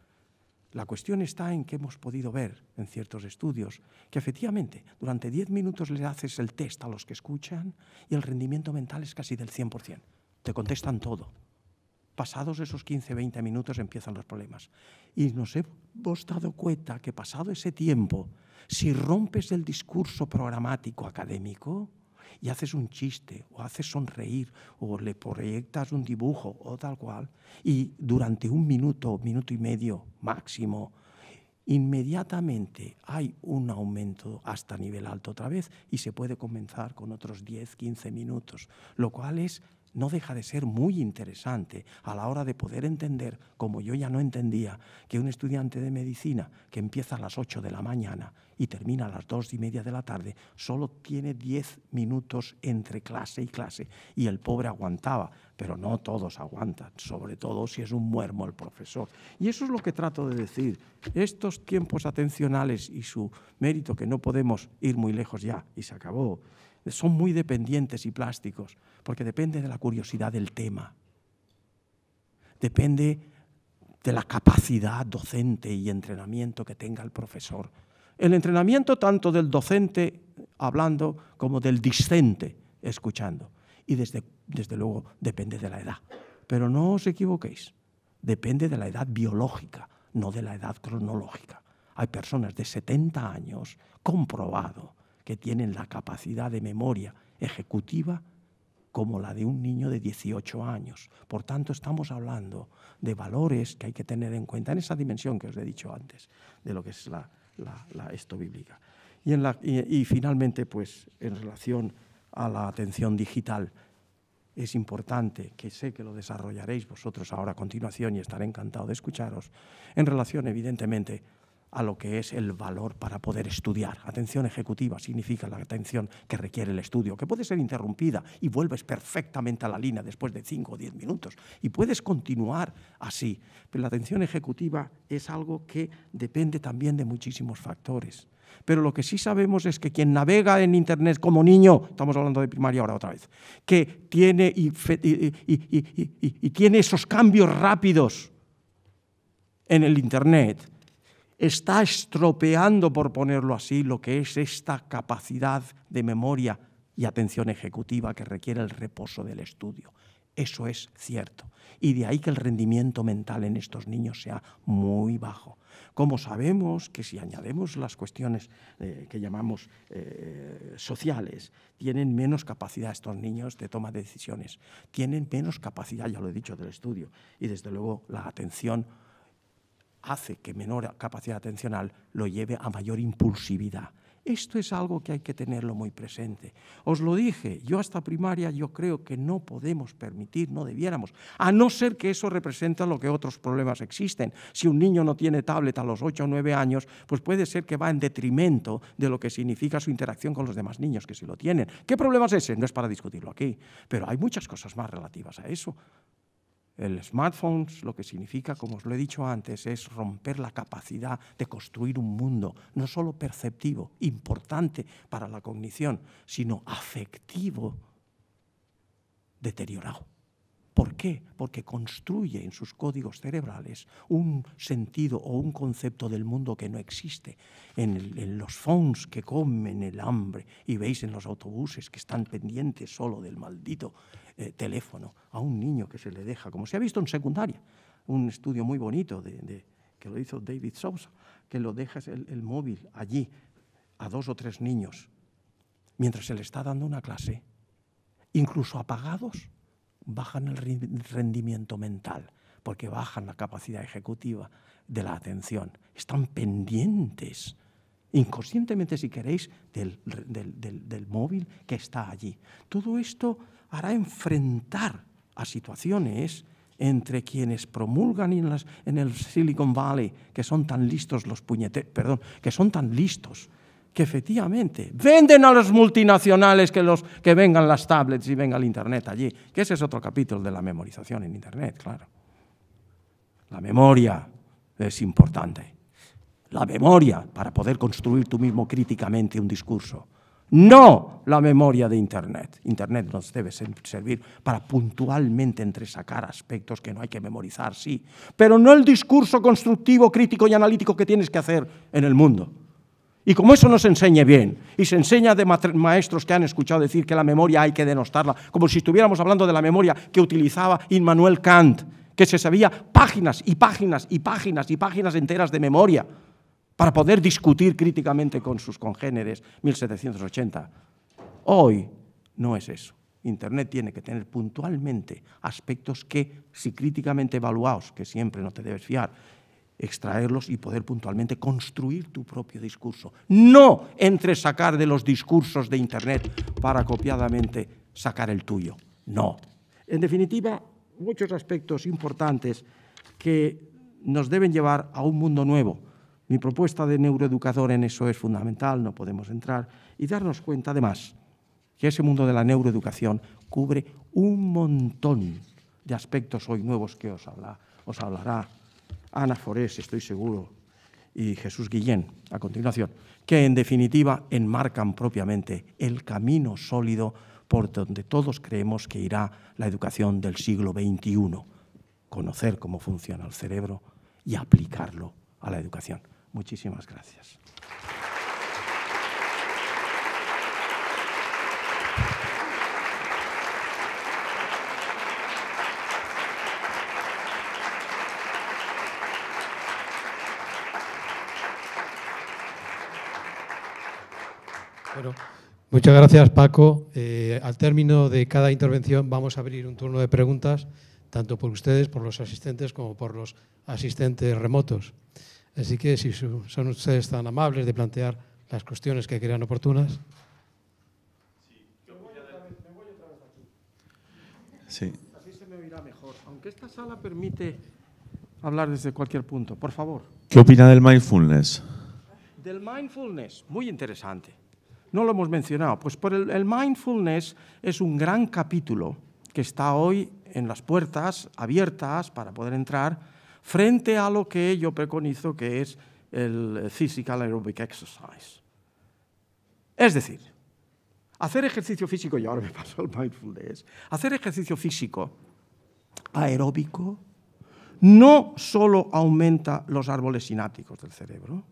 La cuestión está en que hemos podido ver en ciertos estudios que efectivamente durante 10 minutos le haces el test a los que escuchan y el rendimiento mental es casi del 100%. Te contestan todo, pasados esos 15, 20 minutos empiezan los problemas. Y nos hemos dado cuenta que pasado ese tiempo, si rompes el discurso programático académico y haces un chiste o haces sonreír o le proyectas un dibujo o tal cual, y durante un minuto, minuto y medio máximo, inmediatamente hay un aumento hasta nivel alto otra vez y se puede comenzar con otros 10, 15 minutos, lo cual es no deja de ser muy interesante a la hora de poder entender, como yo ya no entendía, que un estudiante de medicina que empieza a las 8 de la mañana y termina a las 2 y media de la tarde, solo tiene 10 minutos entre clase y clase. Y el pobre aguantaba, pero no todos aguantan, sobre todo si es un muermo el profesor. Y eso es lo que trato de decir. Estos tiempos atencionales y su mérito, que no podemos ir muy lejos ya, y se acabó son muy dependientes y plásticos, porque depende de la curiosidad del tema, depende de la capacidad docente y entrenamiento que tenga el profesor. El entrenamiento tanto del docente hablando como del discente escuchando. Y desde, desde luego depende de la edad. Pero no os equivoquéis, depende de la edad biológica, no de la edad cronológica. Hay personas de 70 años, comprobado, que tienen la capacidad de memoria ejecutiva como la de un niño de 18 años. Por tanto, estamos hablando de valores que hay que tener en cuenta en esa dimensión que os he dicho antes, de lo que es la, esto bíblica. Y, y finalmente, pues, en relación a la atención digital, es importante, que sé que lo desarrollaréis vosotros ahora a continuación y estaré encantado de escucharos, en relación, evidentemente, a lo que es el valor para poder estudiar. Atención ejecutiva significa la atención que requiere el estudio, que puede ser interrumpida y vuelves perfectamente a la línea después de 5 o 10 minutos y puedes continuar así. Pero la atención ejecutiva es algo que depende también de muchísimos factores. Pero lo que sí sabemos es que quien navega en Internet como niño, estamos hablando de primaria ahora otra vez, que tiene, y tiene esos cambios rápidos en el Internet, está estropeando, por ponerlo así, lo que es esta capacidad de memoria y atención ejecutiva que requiere el reposo del estudio. Eso es cierto. Y de ahí que el rendimiento mental en estos niños sea muy bajo. Como sabemos que si añadimos las cuestiones eh, que llamamos eh, sociales, tienen menos capacidad estos niños de toma de decisiones, tienen menos capacidad, ya lo he dicho, del estudio y desde luego la atención hace que menor capacidad atencional lo lleve a mayor impulsividad. Esto es algo que hay que tenerlo muy presente. Os lo dije, yo hasta primaria yo creo que no podemos permitir, no debiéramos, a no ser que eso represente lo que otros problemas existen. Si un niño no tiene tablet a los 8 o 9 años, pues puede ser que va en detrimento de lo que significa su interacción con los demás niños que sí lo tienen. ¿Qué problema es ese? No es para discutirlo aquí, pero hay muchas cosas más relativas a eso. El smartphone lo que significa, como os lo he dicho antes, es romper la capacidad de construir un mundo, no solo perceptivo, importante para la cognición, sino afectivo, deteriorado. ¿Por qué? Porque construye en sus códigos cerebrales un sentido o un concepto del mundo que no existe. En, los fons que comen el hambre y veis en los autobuses que están pendientes solo del maldito eh, teléfono a un niño que se le deja, como se ha visto en secundaria, un estudio muy bonito que lo hizo David Sousa, que lo dejas el móvil allí a dos o tres niños mientras se le está dando una clase, incluso apagados bajan el rendimiento mental, porque bajan la capacidad ejecutiva de la atención. Están pendientes, inconscientemente si queréis, del, móvil que está allí. Todo esto hará enfrentar a situaciones entre quienes promulgan en, en, el Silicon Valley que son tan listos los puñetes, perdón, que son tan listos que efectivamente venden a los multinacionales que, los, que vengan las tablets y venga el Internet allí. Que ese es otro capítulo de la memorización en Internet, claro. La memoria es importante. La memoria para poder construir tú mismo críticamente un discurso. No la memoria de Internet. Internet nos debe servir para puntualmente entresacar aspectos que no hay que memorizar, sí, pero no el discurso constructivo, crítico y analítico que tienes que hacer en el mundo. Y como eso no se enseñe bien, y se enseña de maestros que han escuchado decir que la memoria hay que denostarla, como si estuviéramos hablando de la memoria que utilizaba Immanuel Kant, que se sabía páginas y páginas y páginas y páginas enteras de memoria para poder discutir críticamente con sus congéneres 1780. Hoy no es eso. Internet tiene que tener puntualmente aspectos que, si críticamente evaluados, que siempre no te debes fiar, extraerlos y poder puntualmente construir tu propio discurso. No entre sacar de los discursos de Internet para copiadamente sacar el tuyo. No. En definitiva, muchos aspectos importantes que nos deben llevar a un mundo nuevo. Mi propuesta de neuroeducador en eso es fundamental, no podemos entrar, y darnos cuenta además que ese mundo de la neuroeducación cubre un montón de aspectos hoy nuevos que os, os hablará Ana Forés, estoy seguro, y Jesús Guillén, a continuación, que en definitiva enmarcan propiamente el camino sólido por donde todos creemos que irá la educación del siglo XXI, conocer cómo funciona el cerebro y aplicarlo a la educación. Muchísimas gracias. Bueno, muchas gracias, Paco. Eh, al término de cada intervención vamos a abrir un turno de preguntas, tanto por ustedes, por los asistentes, como por los asistentes remotos. Así que si son ustedes tan amables de plantear las cuestiones que crean oportunas. Sí. Así se me oirá mejor. Aunque esta sala permite hablar desde cualquier punto, por favor. ¿Qué opina del mindfulness? Del mindfulness, muy interesante. No lo hemos mencionado. Pues por el, mindfulness es un gran capítulo que está hoy en las puertas abiertas para poder entrar frente a lo que yo preconizo que es el Physical Aerobic Exercise. Es decir, hacer ejercicio físico, y ahora me paso al mindfulness, hacer ejercicio físico aeróbico no solo aumenta los árboles sináticos del cerebro,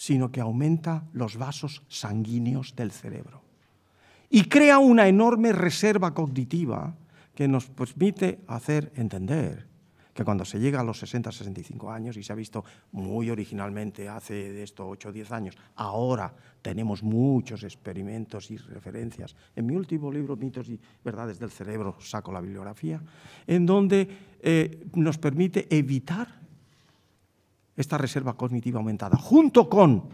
sino que aumenta los vasos sanguíneos del cerebro. Y crea una enorme reserva cognitiva que nos permite hacer entender que cuando se llega a los 60, 65 años, y se ha visto muy originalmente hace de esto 8 o 10 años, ahora tenemos muchos experimentos y referencias. En mi último libro, Mitos y Verdades del Cerebro, saco la bibliografía, en donde eh, nos permite evitar esta reserva cognitiva aumentada, junto con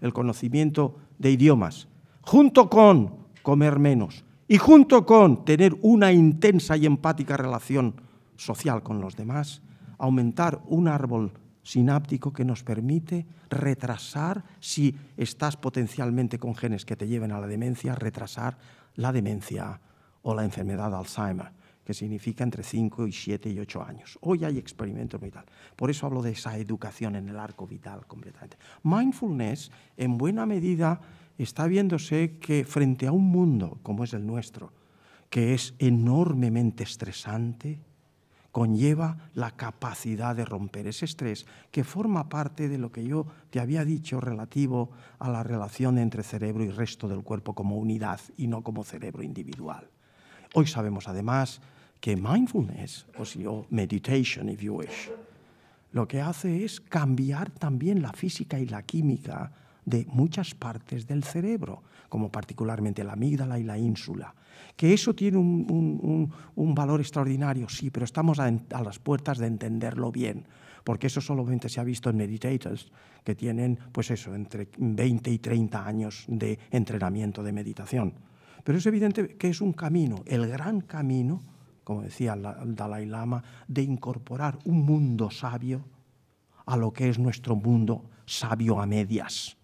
el conocimiento de idiomas, junto con comer menos y junto con tener una intensa y empática relación social con los demás, aumentar un árbol sináptico que nos permite retrasar, si estás potencialmente con genes que te lleven a la demencia, retrasar la demencia o la enfermedad de Alzheimer que significa entre 5 y 7 y 8 años. Hoy hay experimentos vital. Por eso hablo de esa educación en el arco vital completamente. Mindfulness, en buena medida, está viéndose que frente a un mundo como es el nuestro, que es enormemente estresante, conlleva la capacidad de romper ese estrés, que forma parte de lo que yo te había dicho relativo a la relación entre cerebro y resto del cuerpo como unidad y no como cerebro individual. Hoy sabemos además que mindfulness, o si meditation, if you wish, lo que hace es cambiar también la física y la química de muchas partes del cerebro, como particularmente la amígdala y la ínsula. ¿Que eso tiene un, un, valor extraordinario? Sí, pero estamos a, las puertas de entenderlo bien, porque eso solamente se ha visto en meditators que tienen, pues eso, entre 20 y 30 años de entrenamiento de meditación. Pero es evidente que es un camino, el gran camino como decía el Dalai Lama, de incorporar un mundo sabio a lo que es nuestro mundo sabio a medias.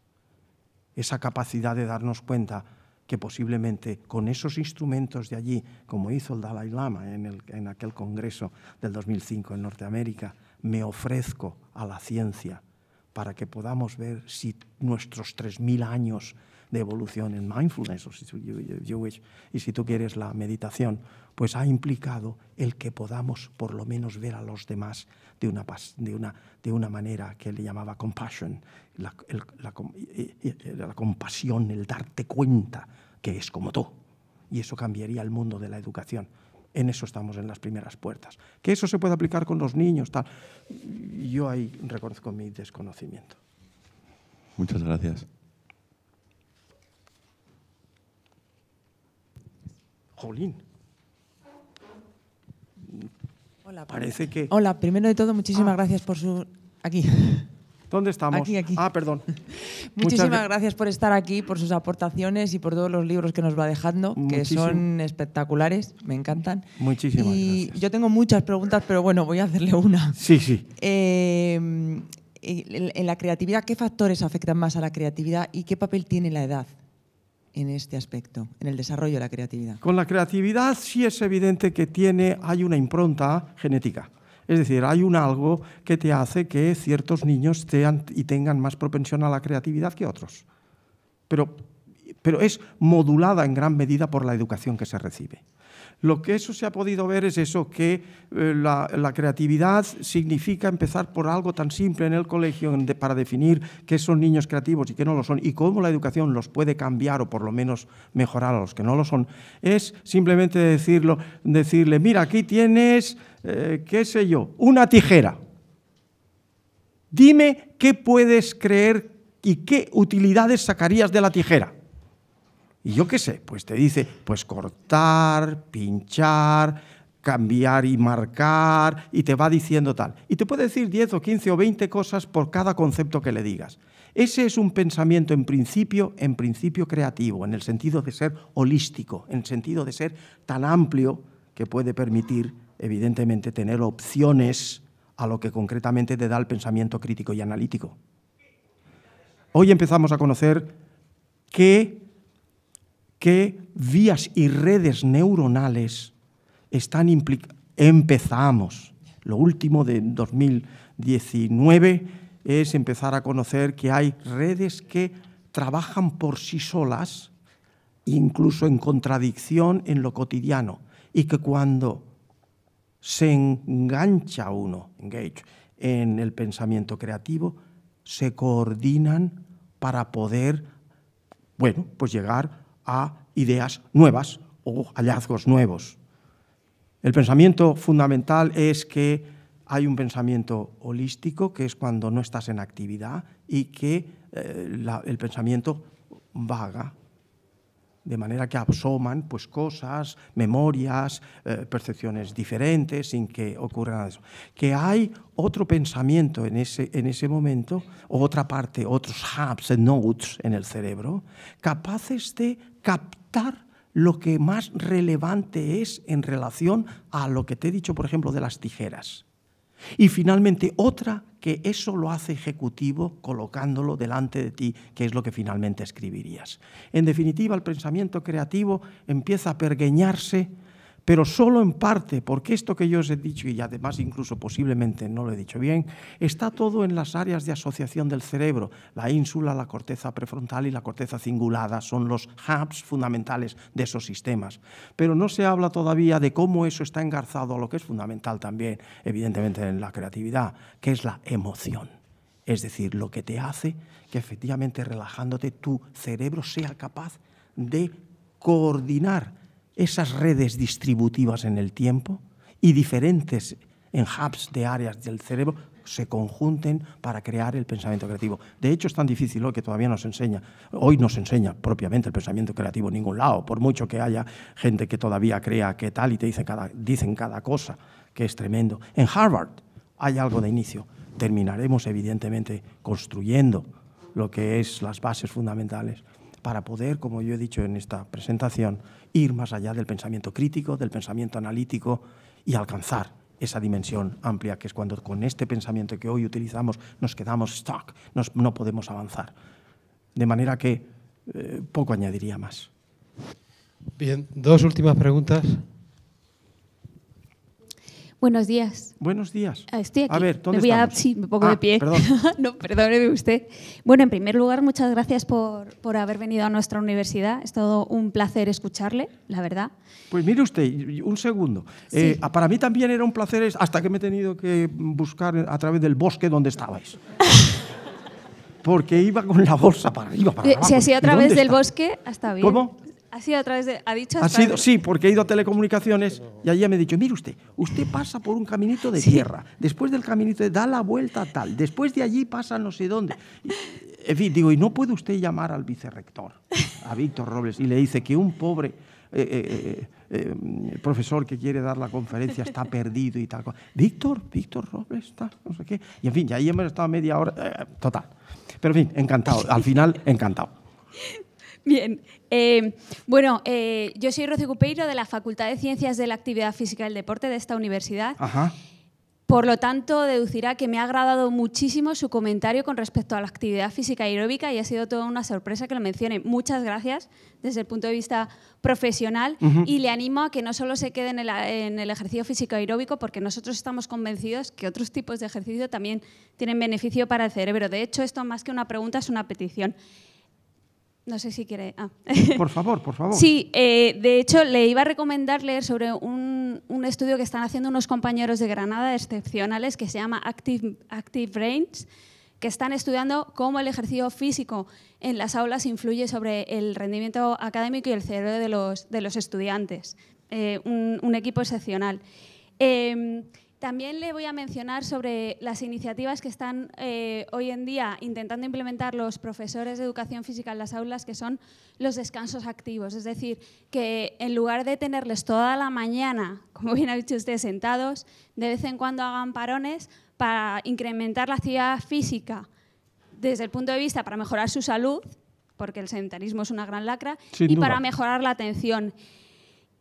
Esa capacidad de darnos cuenta que posiblemente con esos instrumentos de allí, como hizo el Dalai Lama en, aquel Congreso del 2005 en Norteamérica, me ofrezco a la ciencia para que podamos ver si nuestros 3.000 años de evolución en mindfulness, o si y si tú quieres la meditación, pues ha implicado el que podamos por lo menos ver a los demás de una, de una, de una manera que le llamaba compassion, la, la compasión, el darte cuenta que es como tú. Y eso cambiaría el mundo de la educación. En eso estamos en las primeras puertas. Que eso se puede aplicar con los niños, tal. Yo ahí reconozco mi desconocimiento. Muchas gracias. Jolín. Hola, parece que. Hola, primero de todo, muchísimas ah. gracias por su. Aquí. ¿Dónde estamos? Aquí, aquí. Ah, perdón. Muchísimas gracias por estar aquí, por sus aportaciones y por todos los libros que nos va dejando, que son espectaculares, me encantan. Muchísimas y gracias. Yo tengo muchas preguntas, pero bueno, voy a hacerle una. Sí, sí. en eh, la creatividad, ¿qué factores afectan más a la creatividad y qué papel tiene la edad? en este aspecto, en el desarrollo de la creatividad? Con la creatividad sí es evidente que tiene, hay una impronta genética. Es decir, hay un algo que te hace que ciertos niños sean y tengan más propensión a la creatividad que otros. pero es modulada en gran medida por la educación que se recibe. Lo que eso se ha podido ver es eso, que eh, la, creatividad significa empezar por algo tan simple en el colegio para definir qué son niños creativos y qué no lo son y cómo la educación los puede cambiar o por lo menos mejorar a los que no lo son. Es simplemente decirlo, decirle, mira, aquí tienes, eh, qué sé yo, una tijera. Dime qué puedes creer y qué utilidades sacarías de la tijera. Y yo qué sé, pues te dice, pues cortar, pinchar, cambiar y marcar, y te va diciendo tal. Y te puede decir 10 o 15 o 20 cosas por cada concepto que le digas. Ese es un pensamiento en principio, en principio creativo, en el sentido de ser holístico, en el sentido de ser tan amplio que puede permitir, evidentemente, tener opciones a lo que concretamente te da el pensamiento crítico y analítico. Hoy empezamos a conocer qué qué vías y redes neuronales están implicadas. Empezamos. Lo último de 2019 es empezar a conocer que hay redes que trabajan por sí solas, incluso en contradicción en lo cotidiano, y que cuando se engancha uno, engage, en el pensamiento creativo, se coordinan para poder, bueno, pues llegar a ideas nuevas o hallazgos nuevos. El pensamiento fundamental es que hay un pensamiento holístico, que es cuando no estás en actividad, y que eh, el pensamiento vaga, de manera que absoman pues, cosas, memorias, eh, percepciones diferentes sin que ocurra nada de eso. Que hay otro pensamiento en ese, en ese momento, o otra parte, otros hubs, nodes en el cerebro, capaces de captar lo que más relevante es en relación a lo que te he dicho, por ejemplo, de las tijeras. Y finalmente otra que eso lo hace ejecutivo colocándolo delante de ti, que es lo que finalmente escribirías. En definitiva, el pensamiento creativo empieza a pergueñarse pero solo en parte, porque esto que yo os he dicho, y además incluso posiblemente no lo he dicho bien, está todo en las áreas de asociación del cerebro. La ínsula, la corteza prefrontal y la corteza cingulada son los hubs fundamentales de esos sistemas. Pero no se habla todavía de cómo eso está engarzado a lo que es fundamental también, evidentemente, en la creatividad, que es la emoción. Es decir, lo que te hace que efectivamente relajándote tu cerebro sea capaz de coordinar esas redes distributivas en el tiempo y diferentes en hubs de áreas del cerebro se conjunten para crear el pensamiento creativo. De hecho, es tan difícil lo que todavía nos enseña, hoy nos enseña propiamente el pensamiento creativo en ningún lado, por mucho que haya gente que todavía crea que tal y te dice cada, dicen cada cosa, que es tremendo. En Harvard hay algo de inicio. Terminaremos, evidentemente, construyendo lo que es las bases fundamentales para poder, como yo he dicho en esta presentación, ir más allá del pensamiento crítico, del pensamiento analítico y alcanzar esa dimensión amplia, que es cuando con este pensamiento que hoy utilizamos nos quedamos stuck, no podemos avanzar. De manera que eh, poco añadiría más. Bien, dos últimas preguntas. Buenos días. Buenos días. Ah, estoy A ver, ¿dónde me sí, me pongo de ah, pie. no, perdóneme usted. Bueno, en primer lugar, muchas gracias por, haber venido a nuestra universidad. Es todo un placer escucharle, la verdad. Pues mire usted, un segundo. Eh, para mí también era un placer hasta que me he tenido que buscar a través del bosque donde estabais. porque iba con la bolsa para arriba, para eh, abajo. hacía a través del bosque hasta bien. ¿Cómo? Ha a través de. ¿Ha dicho? sí, porque he ido a telecomunicaciones y allí me ha dicho: mire usted, usted pasa por un caminito de tierra, después del caminito de, da la vuelta tal, después de allí pasa no sé dónde. en fin, digo, ¿y no puede usted llamar al vicerrector, a Víctor Robles, y le dice que un pobre eh, eh, eh, mm, profesor que quiere dar la conferencia está perdido y tal? Víctor, Víctor Robles, está, no sé qué. Y en fin, ya ahí hemos estado media hora, total. Pero en fin, encantado, al final, encantado. Bien, eh, bueno, eh, yo soy Rocío Cupeiro de la Facultad de Ciencias de la Actividad Física y el Deporte de esta universidad. Por lo tanto, deducirá que me ha agradado muchísimo su comentario con respecto a la actividad física aeróbica y ha sido toda una sorpresa que lo mencione. Muchas gracias desde el punto de vista profesional y le animo a que no solo se quede en el, ejercicio físico aeróbico, porque nosotros estamos convencidos que otros tipos de ejercicio también tienen beneficio para el cerebro. De hecho, esto más que una pregunta es una petición. No sé si quiere. Ah. Por favor, por favor. Sí, eh, de hecho, le iba a recomendar leer sobre un, estudio que están haciendo unos compañeros de Granada excepcionales que se llama Active, Active Brains, que están estudiando cómo el ejercicio físico en las aulas influye sobre el rendimiento académico y el cerebro de los, de los estudiantes. Eh, un, equipo excepcional. Em, también le voy a mencionar sobre las iniciativas que están eh, hoy en día intentando implementar los profesores de educación física en las aulas, que son los descansos activos. Es decir, que en lugar de tenerles toda la mañana, como bien ha dicho usted, sentados, de vez en cuando hagan parones para incrementar la actividad física desde el punto de vista para mejorar su salud, porque el sedentarismo es una gran lacra, y para mejorar la atención.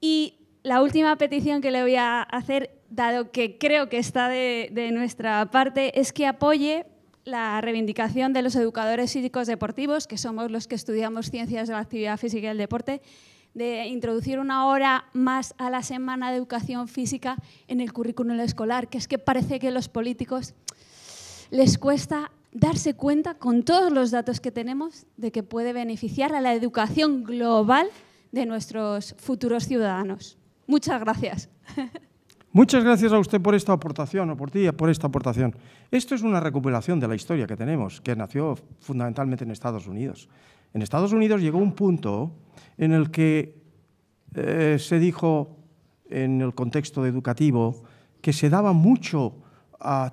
Y la última petición que le voy a hacer dado que creo que está de, nuestra parte, es que apoye la reivindicación de los educadores físicos deportivos, que somos los que estudiamos ciencias de la actividad física y el deporte, de introducir una hora más a la semana de educación física en el currículum escolar, que es que parece que a los políticos les cuesta darse cuenta, con todos los datos que tenemos, de que puede beneficiar a la educación global de nuestros futuros ciudadanos. Muchas gracias. Muchas gracias a usted por esta aportación, o por ti, por esta aportación. Esto es una recopilación de la historia que tenemos, que nació fundamentalmente en Estados Unidos. En Estados Unidos llegó un punto en el que eh, se dijo, en el contexto educativo, que se daba mucho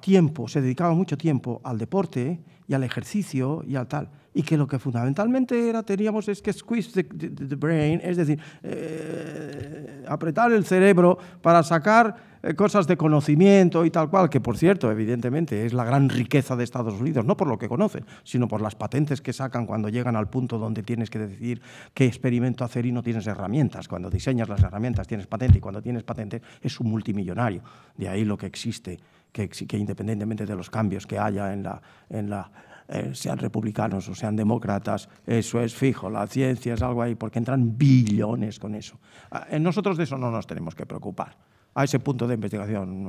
tiempo, se dedicaba mucho tiempo al deporte y al ejercicio y al tal y que lo que fundamentalmente era, teníamos es que squeeze the, brain, es decir, eh, apretar el cerebro para sacar eh, cosas de conocimiento y tal cual, que por cierto, evidentemente, es la gran riqueza de Estados Unidos, no por lo que conocen, sino por las patentes que sacan cuando llegan al punto donde tienes que decidir qué experimento hacer y no tienes herramientas. Cuando diseñas las herramientas tienes patente y cuando tienes patente es un multimillonario. De ahí lo que existe, que, independientemente de los cambios que haya En la eh, sean republicanos o sean demócratas, eso es fijo, la ciencia es algo ahí, porque entran billones con eso. Ah, eh, nosotros de eso no nos tenemos que preocupar. A ese punto de investigación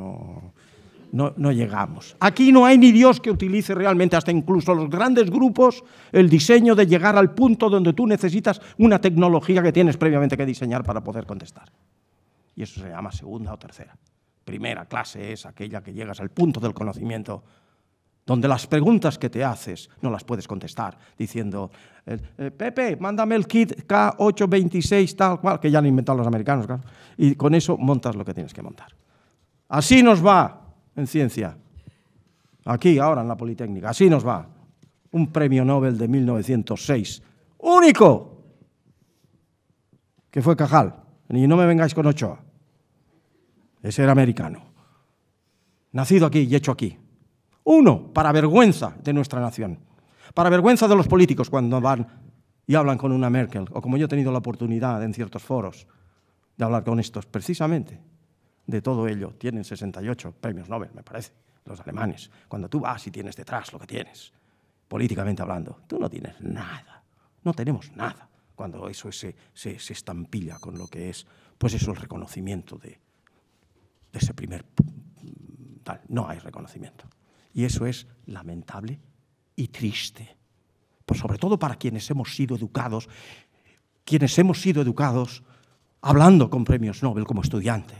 no, no, llegamos. Aquí no hay ni Dios que utilice realmente, hasta incluso los grandes grupos, el diseño de llegar al punto donde tú necesitas una tecnología que tienes previamente que diseñar para poder contestar. Y eso se llama segunda o tercera. Primera clase es aquella que llegas al punto del conocimiento donde las preguntas que te haces no las puedes contestar diciendo, eh, eh, Pepe, mándame el kit K826 tal cual, que ya han inventado los americanos, y con eso montas lo que tienes que montar. Así nos va en ciencia, aquí ahora en la Politécnica, así nos va. Un premio Nobel de 1906, único, que fue Cajal, y no me vengáis con Ochoa, ese era americano, nacido aquí y hecho aquí. Uno, para vergüenza de nuestra nación, para vergüenza de los políticos cuando van y hablan con una Merkel, o como yo he tenido la oportunidad en ciertos foros de hablar con estos, precisamente de todo ello tienen 68 premios Nobel, me parece, los alemanes. Cuando tú vas y tienes detrás lo que tienes, políticamente hablando, tú no tienes nada, no tenemos nada, cuando eso se, estampilla con lo que es, pues eso el reconocimiento de, de ese primer... Tal, no hay reconocimiento. Y eso es lamentable y triste. Pues sobre todo para quienes hemos sido educados, quienes hemos sido educados hablando con premios Nobel como estudiante.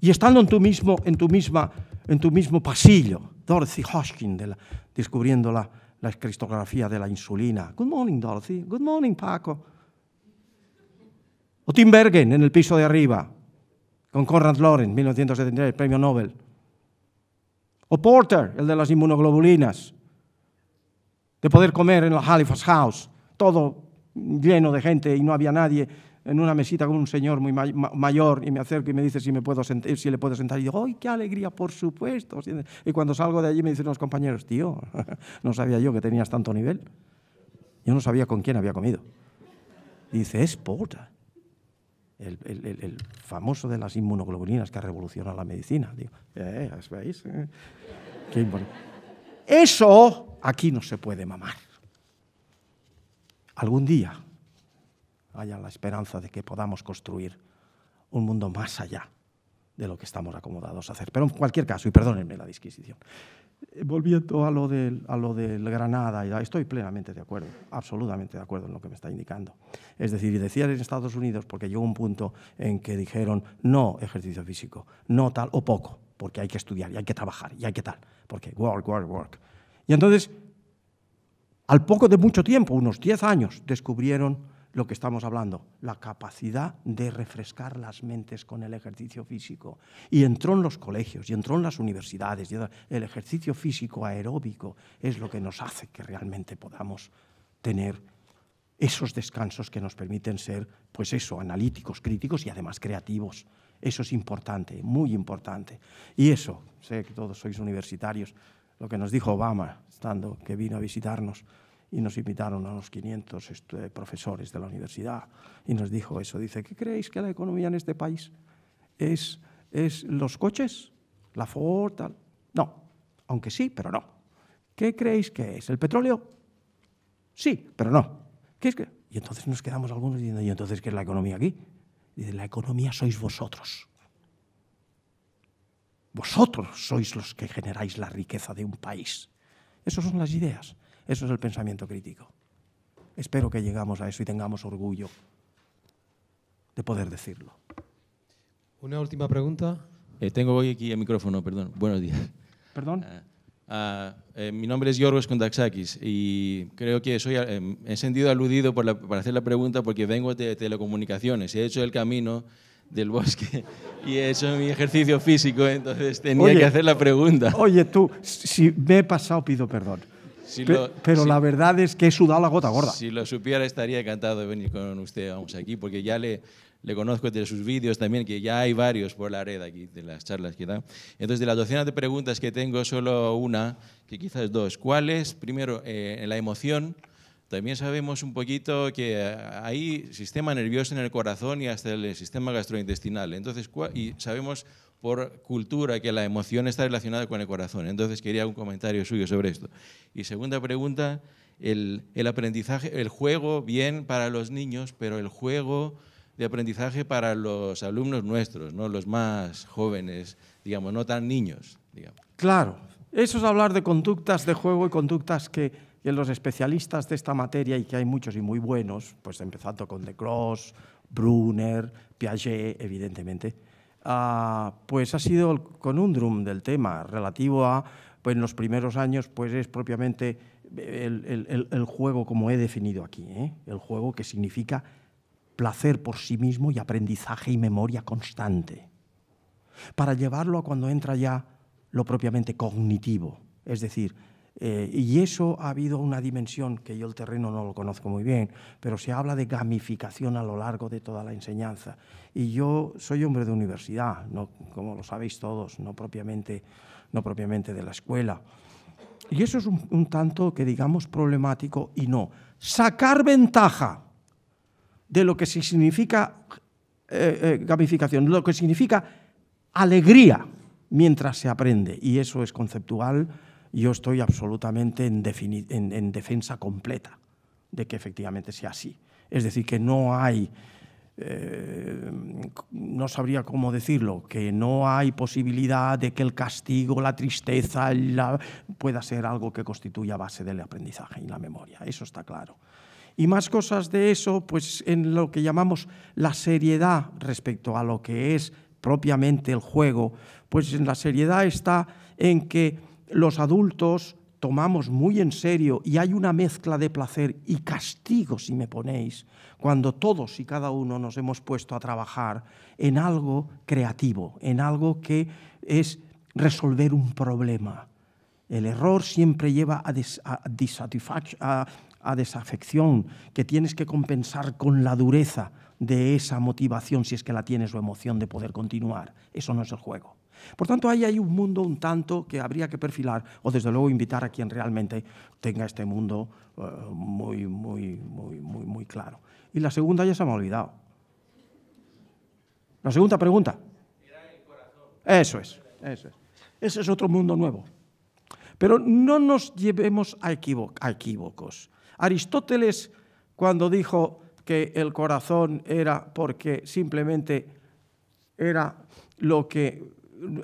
Y estando en tu mismo, en tu mismo pasillo, Dorothy Hodgkin, descubriendo la, la cristografía de la insulina. Good morning, Dorothy. Good morning, Paco. O Tim Bergen, en el piso de arriba, con Conrad Lawrence, 1973, premio Nobel. O Porter, el de las inmunoglobulinas. De poder comer en la Halifax House, todo lleno de gente y no había nadie en una mesita con un señor muy mayor y me acerco y me dice si, me puedo sentir, si le puedo sentar. Y digo, ¡ay, qué alegría, por supuesto! Y cuando salgo de allí me dicen los compañeros, tío, no sabía yo que tenías tanto nivel. Yo no sabía con quién había comido. dice, es Porter el, famoso de las inmunoglobulinas que ha revolucionado la medicina. Digo, eh, eh, Eso aquí no se puede mamar. Algún día haya la esperanza de que podamos construir un mundo más allá de lo que estamos acomodados a hacer. Pero en cualquier caso, y perdónenme la disquisición, eh, volviendo a lo, del, a lo del Granada, estoy plenamente de acuerdo, absolutamente de acuerdo en lo que me está indicando. Es decir, y decían en Estados Unidos, porque llegó un punto en que dijeron no ejercicio físico, no tal o poco, porque hay que estudiar y hay que trabajar y hay que tal, porque work, work, work. Y entonces, al poco de mucho tiempo, unos 10 años, descubrieron lo que estamos hablando, la capacidad de refrescar las mentes con el ejercicio físico. Y entró en los colegios, y entró en las universidades. el ejercicio físico aeróbico es lo que nos hace que realmente podamos tener esos descansos que nos permiten ser, pues eso, analíticos, críticos y además creativos. Eso es importante, muy importante. Y eso, sé que todos sois universitarios, lo que nos dijo Obama, estando que vino a visitarnos, y nos invitaron a unos 500 este, profesores de la universidad y nos dijo eso. Dice, ¿qué creéis que la economía en este país es, es los coches? ¿La Ford? No, aunque sí, pero no. ¿Qué creéis que es? ¿El petróleo? Sí, pero no. ¿Qué es Y entonces nos quedamos algunos diciendo, ¿y entonces qué es la economía aquí? Dice, la economía sois vosotros. Vosotros sois los que generáis la riqueza de un país. Esas son las ideas. Eso es el pensamiento crítico. Espero que llegamos a eso y tengamos orgullo de poder decirlo. Una última pregunta. Eh, tengo hoy aquí el micrófono, perdón. Buenos días. Perdón. Ah, ah, eh, mi nombre es Yorgos Kondaxakis y creo que soy eh, he sentido aludido para hacer la pregunta porque vengo de telecomunicaciones. He hecho el camino del bosque y he hecho mi ejercicio físico, entonces tenía que hacer la pregunta. Oye, tú, si me he pasado, pido perdón pero la verdad es que he sudado la gota gorda. Si lo supiera, estaría encantado de venir con usted vamos, aquí, porque ya le, conozco de sus vídeos también, que ya hay varios por la red aquí, de las charlas que da. Entonces, de las docenas de preguntas que tengo, solo una, que quizás dos. ¿Cuál es, primero, eh, en la emoción? También sabemos un poquito que hay sistema nervioso en el corazón y hasta el sistema gastrointestinal. Entonces, y sabemos por cultura que la emoción está relacionada con el corazón. Entonces quería un comentario suyo sobre esto. Y segunda pregunta, el, aprendizaje, el juego bien para los niños, pero el juego de aprendizaje para los alumnos nuestros, ¿no? los más jóvenes, digamos, no tan niños. Claro, eso es hablar de conductas de juego y conductas que, los especialistas de esta materia, y que hay muchos y muy buenos, pues empezando con De Cross, Brunner, Piaget, evidentemente, Ah, pues ha sido el conundrum del tema relativo a, pues en los primeros años, pues es propiamente el, juego como he definido aquí, ¿eh? el juego que significa placer por sí mismo y aprendizaje y memoria constante, para llevarlo a cuando entra ya lo propiamente cognitivo, es decir, eh, y eso ha habido una dimensión que yo el terreno no lo conozco muy bien, pero se habla de gamificación a lo largo de toda la enseñanza. Y yo soy hombre de universidad, no, como lo sabéis todos, no propiamente, no propiamente de la escuela. Y eso es un, tanto que digamos problemático y no. Sacar ventaja de lo que significa eh, eh, gamificación, lo que significa alegría mientras se aprende. Y eso es conceptual yo estoy absolutamente en, defensa completa de que efectivamente sea así. Es decir, que no hay, eh, no sabría cómo decirlo, que no hay posibilidad de que el castigo, la tristeza, la, pueda ser algo que constituya base del aprendizaje y la memoria. Eso está claro. Y más cosas de eso, pues en lo que llamamos la seriedad respecto a lo que es propiamente el juego, pues en la seriedad está en que los adultos tomamos muy en serio y hay una mezcla de placer y castigo, si me ponéis, cuando todos y cada uno nos hemos puesto a trabajar en algo creativo, en algo que es resolver un problema. El error siempre lleva a, desafección, que tienes que compensar con la dureza de esa motivación, si es que la tienes, o emoción de poder continuar. Eso no es el juego. Por tanto, ahí hay un mundo un tanto que habría que perfilar o desde luego invitar a quien realmente tenga este mundo muy, muy, muy, muy, muy claro. Y la segunda ya se me ha olvidado. La segunda pregunta. Eso es, eso es. Ese es otro mundo nuevo. Pero no nos llevemos a equívocos. Aristóteles, cuando dijo que el corazón era porque simplemente era lo que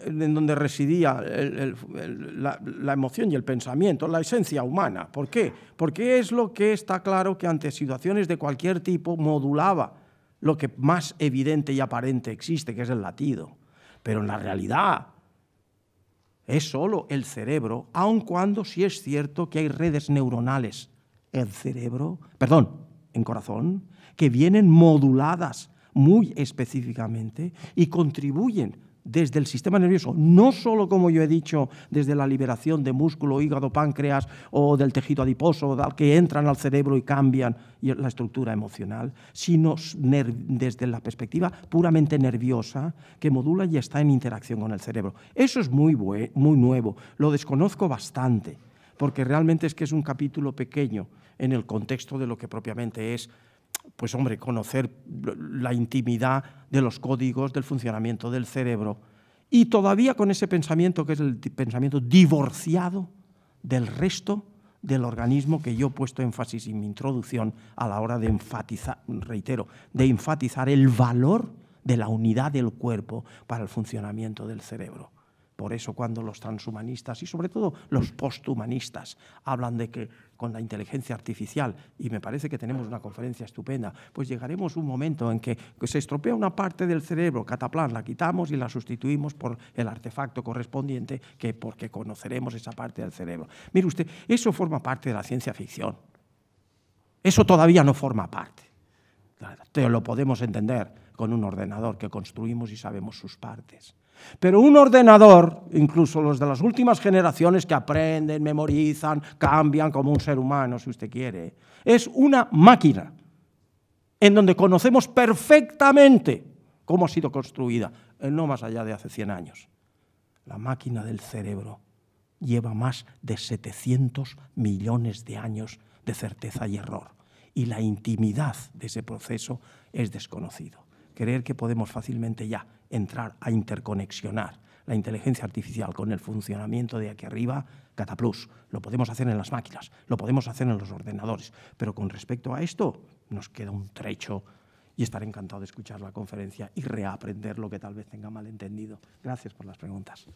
en donde residía la, emoción y el pensamiento, la esencia humana. ¿Por qué? Porque es lo que está claro que ante situaciones de cualquier tipo modulaba lo que más evidente y aparente existe, que es el latido. Pero en la realidad es solo el cerebro, aun cuando sí es cierto que hay redes neuronales el cerebro, perdón, en corazón, que vienen moduladas muy específicamente y contribuyen desde el sistema nervioso, no solo como yo he dicho, desde la liberación de músculo, hígado, páncreas o del tejido adiposo, que entran al cerebro y cambian la estructura emocional, sino desde la perspectiva puramente nerviosa que modula y está en interacción con el cerebro. Eso es muy, muy nuevo, lo desconozco bastante, porque realmente es que es un capítulo pequeño en el contexto de lo que propiamente es pues hombre, conocer la intimidad de los códigos, del funcionamiento del cerebro. Y todavía con ese pensamiento que es el pensamiento divorciado del resto del organismo que yo he puesto énfasis en mi introducción a la hora de enfatizar, reitero, de enfatizar el valor de la unidad del cuerpo para el funcionamiento del cerebro. Por eso cuando los transhumanistas y sobre todo los posthumanistas hablan de que con la inteligencia artificial, y me parece que tenemos una conferencia estupenda, pues llegaremos un momento en que se estropea una parte del cerebro, cataplan, la quitamos y la sustituimos por el artefacto correspondiente, que porque conoceremos esa parte del cerebro. Mire usted, eso forma parte de la ciencia ficción. Eso todavía no forma parte. Te lo podemos entender con un ordenador que construimos y sabemos sus partes. Pero un ordenador, incluso los de las últimas generaciones que aprenden, memorizan, cambian como un ser humano, si usted quiere, es una máquina en donde conocemos perfectamente cómo ha sido construida, no más allá de hace 100 años. La máquina del cerebro lleva más de 700 millones de años de certeza y error. Y la intimidad de ese proceso es desconocido. Creer que podemos fácilmente ya entrar a interconexionar la inteligencia artificial con el funcionamiento de aquí arriba, Cataplus. Lo podemos hacer en las máquinas, lo podemos hacer en los ordenadores, pero con respecto a esto nos queda un trecho y estaré encantado de escuchar la conferencia y reaprender lo que tal vez tenga malentendido. Gracias por las preguntas.